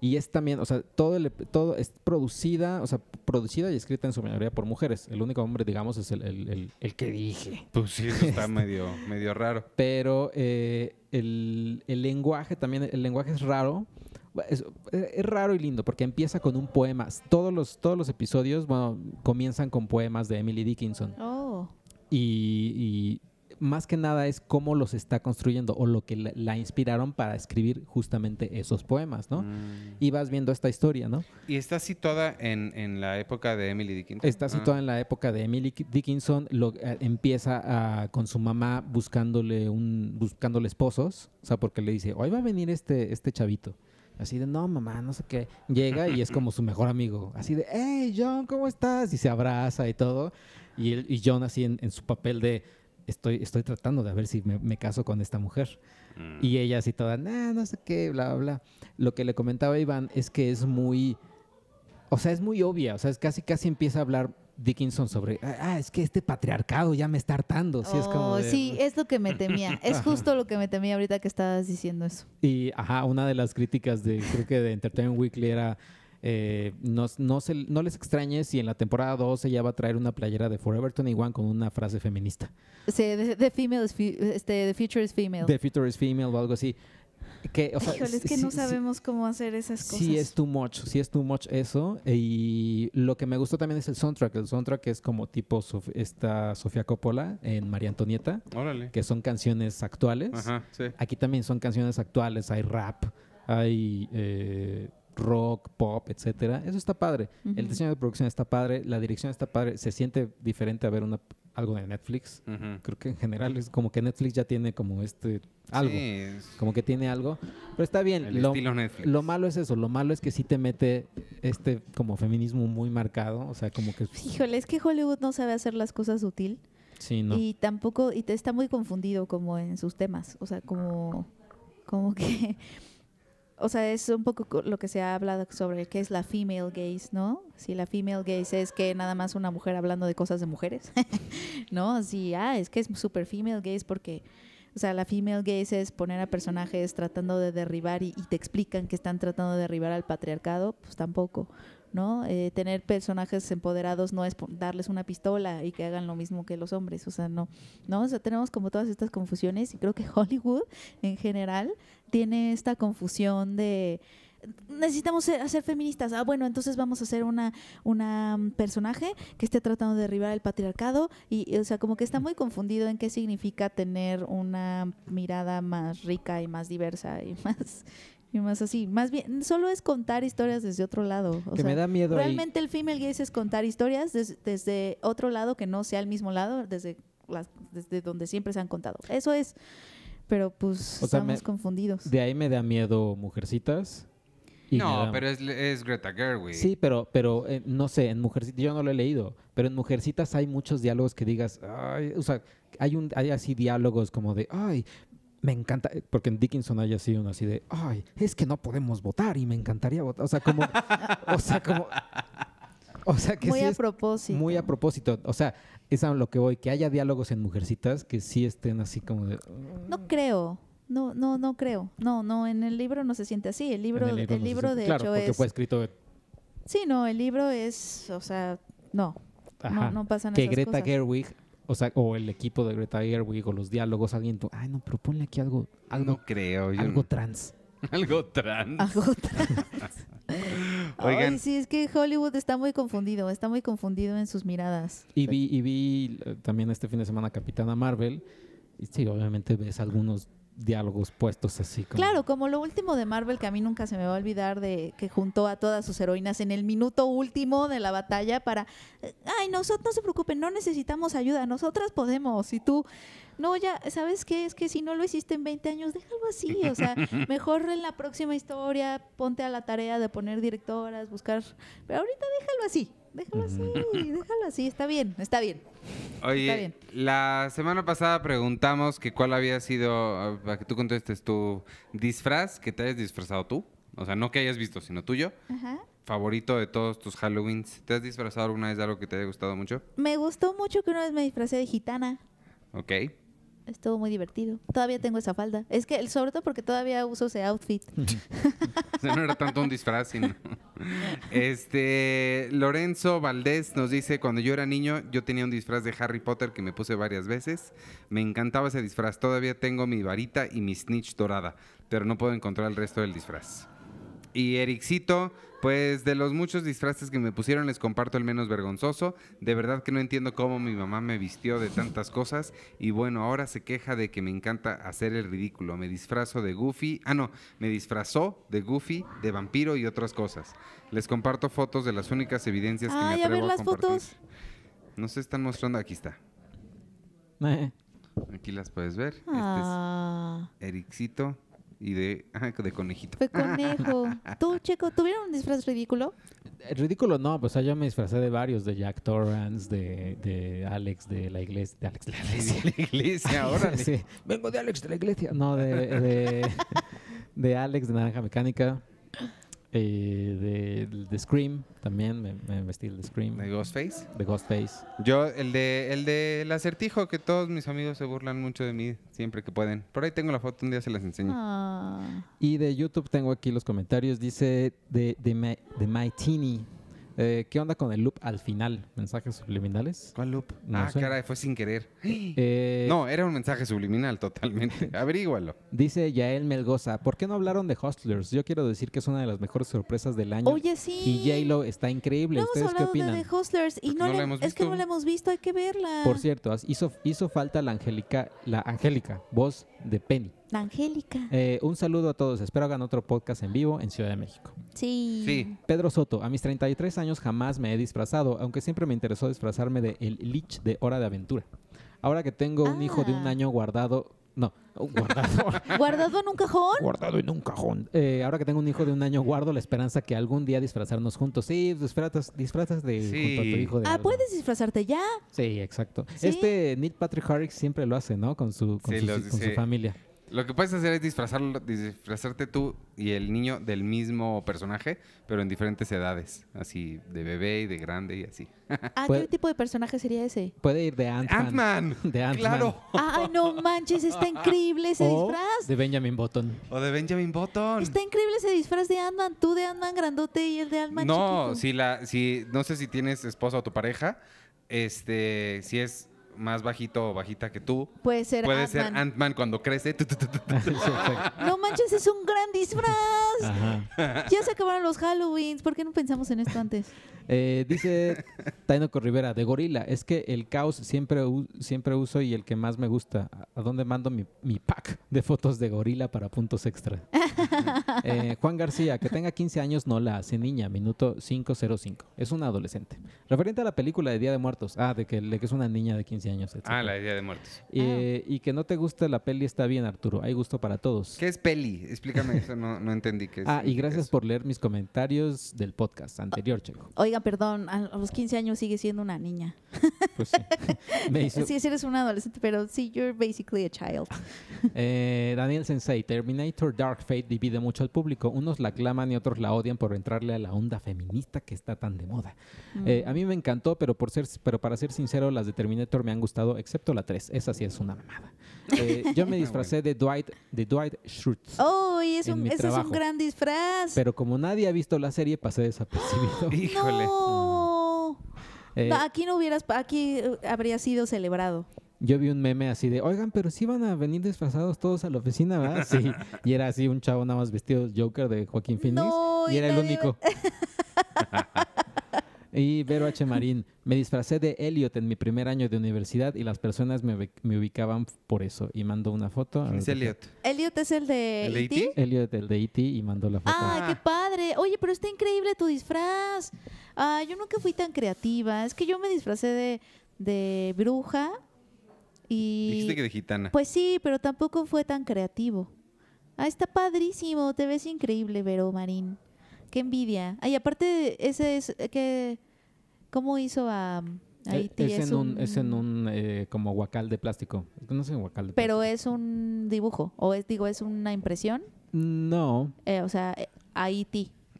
Y es también, o sea, todo, todo es producida, o sea, producida y escrita en su mayoría por mujeres. El único hombre, digamos, es el, el, que dije. Pues sí, está <laughs> medio, medio raro. Pero eh, el, lenguaje también, el lenguaje es raro. Es, raro y lindo porque empieza con un poema. Todos los, todos los episodios, bueno, comienzan con poemas de Emily Dickinson. Oh. y, más que nada es cómo los está construyendo o lo que la, inspiraron para escribir justamente esos poemas, ¿no? Mm. Y vas viendo esta historia, ¿no? Y está situada en, la época de Emily Dickinson. Está ah. situada en la época de Emily Dickinson, eh, empieza ah, con su mamá buscándole un buscándole esposos, o sea, porque le dice, hoy va a venir este, este chavito. Así de, no, mamá, no sé qué. Llega y es como su mejor amigo. Así de, hey, John, ¿cómo estás? Y se abraza y todo. Y, él, y John así en su papel de, estoy, estoy tratando de ver si me, caso con esta mujer. Mm. Y ella así toda, nah, no sé qué, bla, bla. Lo que le comentaba Iván es que es muy, o sea, es muy obvia, o sea, es casi, casi empieza a hablar Dickinson sobre, ah, ah es que este patriarcado ya me está hartando. Sí, es como oh, sí, es lo que me temía. <laughs> Es justo lo que me temía ahorita que estabas diciendo eso. Y, ajá, una de las críticas de, creo que de Entertainment Weekly era, eh, no, no, les extrañe si en la temporada 12 ya va a traer una playera de Forever 21 con una frase feminista. Sí, the, female este, the future is female. The future is female o algo así. Que, es que no sabemos cómo hacer esas cosas. Sí, si es too much, sí es too much eso. Y lo que me gustó también es el soundtrack. El soundtrack es como tipo esta Sofía Coppola en María Antonieta, Órale. que son canciones actuales. Ajá, sí. Aquí también son canciones actuales, hay rap, hay... Eh, rock, pop, etcétera. Eso está padre. El diseño de producción está padre, la dirección está padre. Se siente diferente a ver una, algo de Netflix. Creo que en general es como que Netflix ya tiene como este algo. Como que tiene algo. Pero está bien. lo, Lo malo es eso. Lo malo es que sí te mete este como feminismo muy marcado. O sea, como que. Híjole, es que Hollywood no sabe hacer las cosas sutil. Sí, no. Y tampoco, y te está muy confundido como en sus temas. O sea, como, como que o sea, es un poco lo que se ha hablado sobre qué es la female gaze, ¿no? Si la female gaze es que nada más una mujer hablando de cosas de mujeres, <laughs> ¿no? Si, ah, es que es súper female gaze porque o sea, la female gaze es poner a personajes tratando de derribar y, te explican que están tratando de derribar al patriarcado, pues tampoco. ¿no? Eh, tener personajes empoderados no es darles una pistola y que hagan lo mismo que los hombres, o sea, no, ¿no? O sea, tenemos como todas estas confusiones y creo que Hollywood en general tiene esta confusión de necesitamos ser, hacer feministas. Ah, bueno, entonces vamos a hacer una, una mm, personaje que esté tratando de derribar el patriarcado y, o sea, como que está muy confundido en qué significa tener una mirada más rica y más diversa y <laughs> más y más así. Más bien, solo es contar historias desde otro lado. que me da miedo. Realmente el female gaze es contar historias desde otro lado que no sea el mismo lado, desde, las, desde donde siempre se han contado. Eso es. Pero pues estamos confundidos. De ahí me da miedo Mujercitas, no, pero es, Greta Gerwig. Sí, pero, pero eh, no sé, en Mujercitas, yo no lo he leído, pero en Mujercitas hay muchos diálogos que digas, ay, o sea, hay, un, hay así diálogos como de, ay, me encanta, porque en Dickinson hay así uno así de, ay, es que no podemos votar y me encantaría votar. O sea, como, o sea, como, o sea, que muy a propósito. Muy a propósito. O sea, es a lo que voy, que haya diálogos en Mujercitas que sí estén así como de... no creo no, no, no creo. No, no, en el libro no se siente así. El libro, el libro, de hecho es... de claro, hecho porque fue escrito. Sí, no, el libro es, o sea, no. Ajá, no, no, nada, que Greta Gerwig, o sea, o el equipo de Greta Gerwig o los diálogos, alguien, ay, no, pero ponle aquí algo, algo no creo, yo algo trans. <laughs> Algo trans. Algo trans. <laughs> Oigan. Ay, sí, es que Hollywood está muy confundido, está muy confundido en sus miradas. Y vi, y vi eh, también este fin de semana Capitana Marvel. Y sí, obviamente ves algunos diálogos puestos así. Claro, como lo último de Marvel que a mí nunca se me va a olvidar de que juntó a todas sus heroínas en el minuto último de la batalla para, ay, nosotros no se preocupen, no necesitamos ayuda, nosotras podemos. Y tú, no, ya, ¿sabes qué? Es que si no lo hiciste en 20 años, déjalo así. O sea, <laughs> mejor en la próxima historia ponte a la tarea de poner directoras, buscar, pero ahorita déjalo así déjalo así, déjalo así, está bien, está bien. Oye, la semana pasada preguntamos que cuál había sido, para que tú contestes tu disfraz, que te hayas disfrazado tú, o sea, no que hayas visto, sino tuyo. Ajá favorito de todos tus Halloweens? ¿Te has disfrazado alguna vez de algo que te haya gustado mucho? Me gustó mucho que una vez me disfracé de gitana. Ok estuvo muy divertido. Todavía tengo esa falda. Es que, sobre todo porque todavía uso ese outfit. <laughs> no era tanto un disfraz, sino... <laughs> Este, Lorenzo Valdés nos dice, cuando yo era niño, yo tenía un disfraz de Harry Potter que me puse varias veces. Me encantaba ese disfraz. Todavía tengo mi varita y mi snitch dorada, pero no puedo encontrar el resto del disfraz. Y Ericcito. Pues de los muchos disfraces que me pusieron les comparto el menos vergonzoso. De verdad que no entiendo cómo mi mamá me vistió de tantas cosas y bueno, ahora se queja de que me encanta hacer el ridículo. Me disfrazo de Goofy, ah no, me disfrazó de Goofy, de vampiro y otras cosas. Les comparto fotos de las únicas evidencias que me atrevo a, ver las Fotos. No se están mostrando, aquí está. Eh. Aquí las puedes ver. Ah. Este es ah. Ericito y de, de conejito. Fue conejo. <laughs> ¿Tú, Checo, tuvieron un disfraz ridículo? Eh, ridículo no, pues allá me disfrazé de varios, de Jack Torrance, de, Alex de la iglesia. De Alex de la iglesia, la iglesia ahora. <laughs> Vengo de Alex de la iglesia. No, de, de <laughs> Alex de Naranja Mecánica. Eh, de, de, Scream también, me, me, vestí el de Scream. ¿De Ghostface? De Ghostface. Yo, el de el del el acertijo, que todos mis amigos se burlan mucho de mí siempre que pueden. Por ahí tengo la foto, un día se las enseño. Ah. Y de YouTube tengo aquí los comentarios. Dice de, de, de eh, ¿Qué onda con el loop al final? ¿Mensajes subliminales? ¿Cuál loop? ah, que caray, fue sin querer. <gasps> Eh, no, era un mensaje subliminal totalmente. Averígualo. <laughs> Dice Yael Melgoza, ¿por qué no hablaron de Hustlers? Yo quiero decir que es una de las mejores sorpresas del año. Oye, sí. Y J-Lo está increíble. ¿Ustedes qué opinan? no, hemos visto. es que no la hemos visto, hay que verla. Por cierto, hizo, falta la Angélica, la Angélica, vos de Penny. Angélica. Eh, un saludo a todos. Espero hagan otro podcast en vivo en Ciudad de México. Sí. sí. Pedro Soto. A mis 33 años jamás me he disfrazado, aunque siempre me interesó disfrazarme de el Lich de Hora de Aventura. Ahora que tengo un hijo de un ah. año guardado. No, <laughs> guardado. en un cajón? Guardado en un cajón. Eh, ahora que tengo un hijo de un año, guardo la esperanza que algún día disfrazarnos juntos. Sí, disfrazas, disfrazas de tu hijo. De ah, puedes disfrazarte ya. Sí, exacto. Este Neil Patrick Harris siempre lo hace, ¿no? Con su, con sí, su, con su familia. Lo que puedes hacer es disfrazarlo, disfrazarte tú y el niño del mismo personaje, pero en diferentes edades. Así, de bebé y de grande y así. <laughs> Ah, qué tipo de personaje sería ese? Puede ir de Ant-Man. Ant <laughs> de Ant-Man. Claro. Ah, no manches, está increíble ese o disfraz. De Benjamin Button. O de Benjamin Button. Está increíble ese disfraz de Ant-Man. Tú de Ant-Man grandote y el de Ant-Man no, Si la, si, no sé si tienes esposa o tu pareja. Este, si es más bajito o bajita que tú. Puede ser Puede ser Ant-Man cuando crece. <laughs> no manches, es un gran disfraz. Ya se acabaron los Halloweens. ¿Por qué no pensamos en esto antes? Eh, dice <laughs> Taino Rivera, de Gorila, es que el caos siempre, siempre uso y el que más me gusta. ¿A dónde mando mi, pack de fotos de Gorila para puntos extra? <laughs> Eh, Juan García, que tenga 15 años, no la hace niña, minuto 505. Es una adolescente. Referente a la película de Día de Muertos, ah, de que, que es una niña de 15 años. Ah, la de Día de Muertos. Eh, ah. Y que no te gusta la peli está bien, Arturo, hay gusto para todos. ¿Qué es peli? Explícame eso, no, entendí qué es. Ah, y gracias por leer mis comentarios del podcast anterior, Checo. Oiga, perdón, a los 15 años sigue siendo una niña. Pues sí. <laughs> Hizo... sí, eres un adolescente, pero sí, you're basically a child. <laughs> Eh, Daniel Sensei, Terminator Dark Fate divide mucho al público. Unos la aclaman y otros la odian por entrarle a la onda feminista que está tan de moda. Mm. Eh, a mí me encantó, pero, por ser, pero para ser sincero, las de Terminator me han gustado, excepto la 3. Esa sí es una mamada. <laughs> Eh, yo me ah, disfracé de Dwight, de Dwight Schrute. ¡Oh, y ese es un gran disfraz! Pero como nadie ha visto la serie, pasé desapercibido. ¡Híjole! Eh, aquí no hubieras, aquí eh, habría sido celebrado. Yo vi un meme así de, oigan, pero si van a venir disfrazados todos a la oficina, ¿verdad? <laughs> Sí. Y era así un chavo nada más vestido Joker de Joaquín Phoenix. y era el único único. <laughs> <laughs> Y Vero H. Marín, me disfracé de Elliot en mi primer año de universidad y las personas me, ubicaban por eso. Y mandó una foto. ¿Quién es Elliot? Elliot es el de ¿El E.T.? E e Elliot, el de E.T. y mandó la foto. ¡Ah, qué ah. padre! Oye, pero está increíble tu disfraz. Ah, yo nunca fui tan creativa. Es que yo me disfracé de, de bruja y... Dijiste que de gitana. Pues sí, pero tampoco fue tan creativo. Ah, está padrísimo. Te ves increíble, Vero Marín. Qué envidia. Ay, aparte, ese es eh, que... ¿Cómo hizo a... Ahí e-, e es, en un, eh, como guacal de plástico. No sé, guacal de Pero es un dibujo, o es, digo, es una impresión. No. Eh, o sea, a e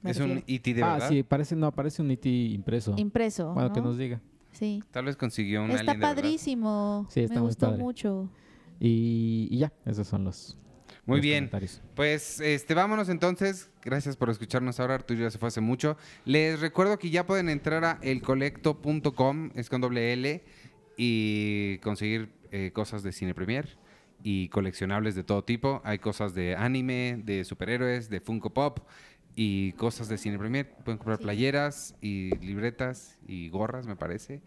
Es un IT de ah, verdad. Ah, sí, parece, no, parece un IT impreso. Impreso. Bueno, que nos diga. Sí. Tal vez consiguió un Está padrísimo. sí, está Me gustó mucho. y ya, esos son los muy bien. Pues este, vámonos entonces. Gracias por escucharnos ahora. Arturo ya se fue hace mucho. Les recuerdo que ya pueden entrar a elcolecto.com, es con doble L, y conseguir eh, cosas de Cine Premier y coleccionables de todo tipo. Hay cosas de anime, de superhéroes, de Funko Pop y cosas de Cine Premier. Pueden comprar playeras y libretas y gorras, me parece.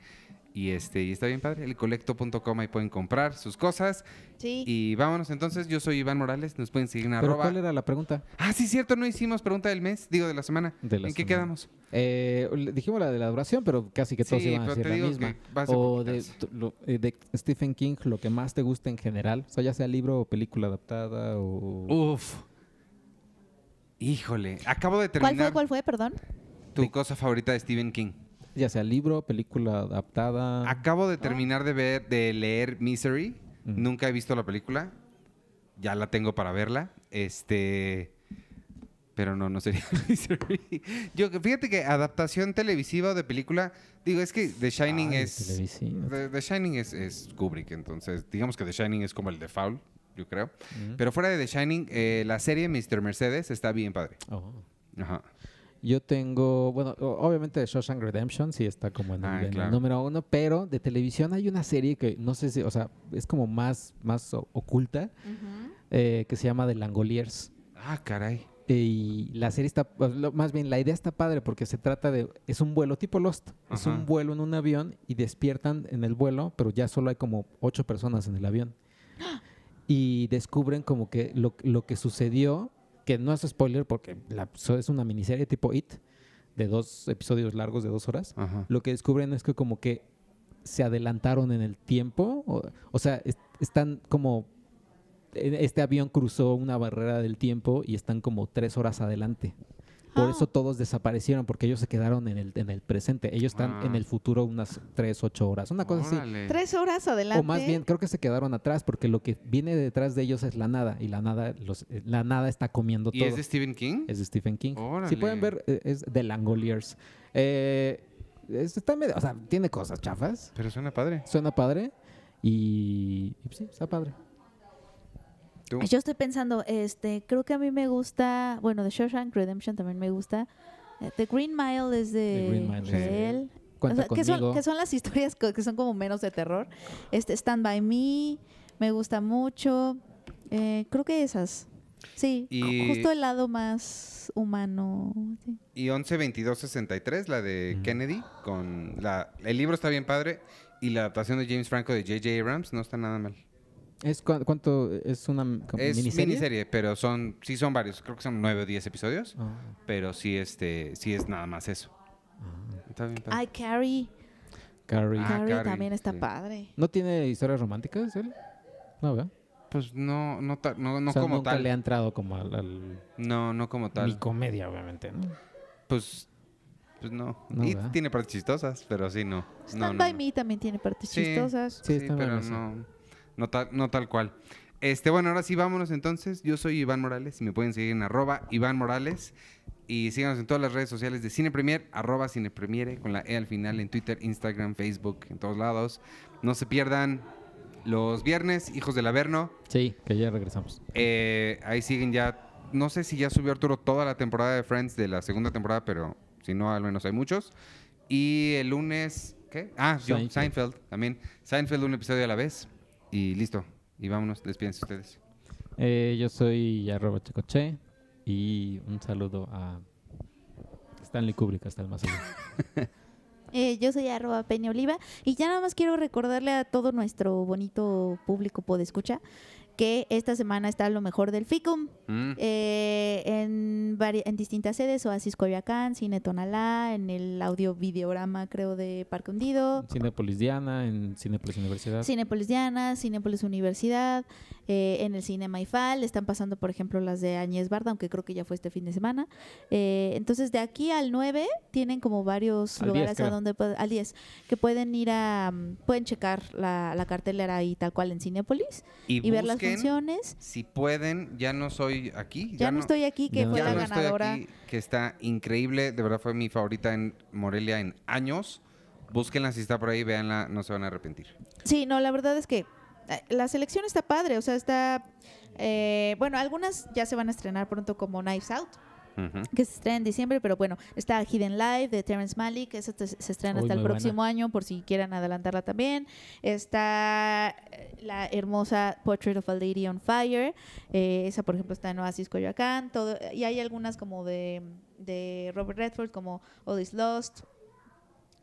Y, este, y está bien padre, el elcolecto.com ahí pueden comprar sus cosas. Sí. Y vámonos entonces, yo soy Iván Morales, nos pueden seguir en ¿Pero ¿Cuál era la pregunta? Ah, sí, cierto, no hicimos pregunta del mes, digo de la semana. ¿En qué quedamos? Eh, dijimos la de la duración, pero casi que todos iban a decir la misma. O eh, de, Stephen King, lo que más te gusta en general, o sea, ya sea libro o película adaptada o... Uf. Híjole, acabo de terminar. ¿Cuál fue, cuál fue, perdón? Tu cosa favorita de Stephen King ya sea libro, película adaptada. Acabo de ah. terminar de ver, de leer Misery. Nunca he visto la película. Ya la tengo para verla. Este. Pero no, no sería <laughs> Misery. Yo, fíjate que adaptación televisiva o de película. Digo, es que The Shining es. The, Shining es, es, Kubrick, entonces. Digamos que The Shining es como el de Foul, yo creo. Pero fuera de The Shining, eh, la serie Mr. Mercedes está bien padre. Oh. Ajá. Yo tengo, bueno, obviamente Shawshank Redemption sí está como en, el, ah, número uno, pero de televisión hay una serie que no sé si, o sea, es como más, más oculta, eh, que se llama The Langoliers. Ah, caray. Y la serie está, más bien la idea está padre porque se trata de, es un vuelo tipo Lost, es un vuelo en un avión y despiertan en el vuelo, pero ya solo hay como ocho personas en el avión. ¡Ah! Y descubren como que lo, lo que sucedió que no es spoiler porque la, es una miniserie tipo It, de dos episodios largos de dos horas, lo que descubren es que como que se adelantaron en el tiempo, o, sea, están como, e, este avión cruzó una barrera del tiempo y están como tres horas adelante. Por eso todos desaparecieron, porque ellos se quedaron en el, en el presente. Ellos están en el ah. futuro unas 3, 8 horas. Una cosa así. Tres horas adelante. O más bien, creo que se quedaron atrás, porque lo que viene detrás de ellos es la nada. Y la nada, los, eh, la nada está comiendo todo. ¿Y es de Stephen King? Es de Stephen King. Si pueden ver, eh, es de Langoliers. Eh, está medio, o sea, tiene cosas chafas. Pero suena padre. Suena padre. Y, pues sí, está padre. Yo estoy pensando, este, creo que a mí me gusta, bueno, The Shawshank Redemption también me gusta. Eh, The Green Mile es de, él. que, son, las historias que son como menos de terror. Este, Stand By Me, me gusta mucho. Eh, creo que esas. Sí, justo el lado más humano. Y 11-22-63, la de Kennedy, con la, el libro está bien padre y la adaptación de James Franco de J.J. Abrams no está nada mal. ¿Es cuánto? ¿Es una miniserie? pero son, sí son varios, creo que son nueve o diez episodios, ah. pero sí, este, sí es nada más eso. Ah. Ay, ah, Carrie. Carrie. también está padre. ¿No tiene historias románticas él? No, ¿verdad? Pues no, no, no, como tal. le ha entrado como al, No, no como tal. Ni comedia, obviamente, ¿no? Pues pues no. y tiene partes chistosas, pero sí no. Stand By Me también tiene partes chistosas. Sí, pero no. No tal, no tal cual. Este, bueno, ahora sí, vámonos entonces. Yo soy Iván Morales y me pueden seguir en arroba Iván Morales. Y síganos en todas las redes sociales de Cine Premier, arroba Cine con la E al final, en Twitter, Instagram, Facebook, en todos lados. No se pierdan los viernes, Hijos del Averno. Sí, que ya regresamos. Eh, ahí siguen ya, no sé si ya subió Arturo toda la temporada de Friends de la segunda temporada, pero si no, al menos hay muchos. Y el lunes, ¿qué? Ah, yo, Seinfeld también. Seinfeld, un episodio a la vez. Y listo. Y vámonos, despídense ustedes. Eh, yo soy arroba Checoche y un saludo a Stanley Kubrick hasta el más allá. <laughs> Eh, yo soy arroba Peña Oliva y ya nada más quiero recordarle a todo nuestro bonito público podescucha que esta semana está lo mejor del FICUM mm. eh, en, en, distintas sedes, Oasis Coyoacán, Cine Tonalá, en el audio videograma creo de Parque Hundido. Cinepolis Diana, en Cinepolis Universidad. Cinepolis Diana, Cinepolis Universidad, eh, en el Cine ifal están pasando por ejemplo las de Añez Barda, aunque creo que ya fue este fin de semana. Eh, entonces de aquí al 9 tienen como varios lugares a donde, al 10, que pueden ir a, mm, pueden checar la, cartelera ahí tal cual en Cinepolis y, y ver las si pueden, ya no soy aquí. Ya, no, estoy aquí, que fue la ganadora. que está increíble, de verdad fue mi favorita en Morelia en años. Búsquenla si está por ahí, véanla, no se van a arrepentir. Sí, no, la verdad es que eh, la selección está padre, o sea, está... Eh, bueno, algunas ya se van a estrenar pronto como Knives Out, que se estrena en diciembre, pero bueno, está Hidden Life de Terrence Malick, esa se estrena hasta el próximo año por si quieran adelantarla también. Está eh, la hermosa Portrait of a Lady on Fire, eh, esa por ejemplo está en Oasis Coyoacán, todo, y hay algunas como de, Robert Redford, como All is Lost,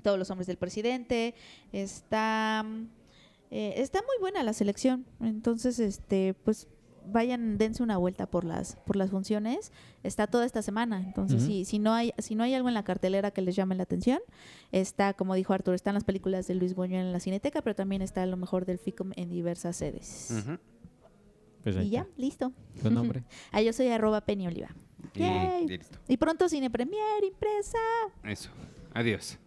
Todos los Hombres del Presidente, está... Eh, está muy buena la selección, entonces, este, pues vayan, dense una vuelta por las, por las funciones, está toda esta semana. Entonces, si, no hay, si no hay algo en la cartelera que les llame la atención, está, como dijo Arturo, están las películas de Luis Buñuel en la Cineteca, pero también está a lo mejor del FICOM en diversas sedes. Pues y ya, listo. ¿Tu nombre? <laughs> ah, yo soy arroba Oliva. y pronto Cine Premier impresa. Eso. Adiós.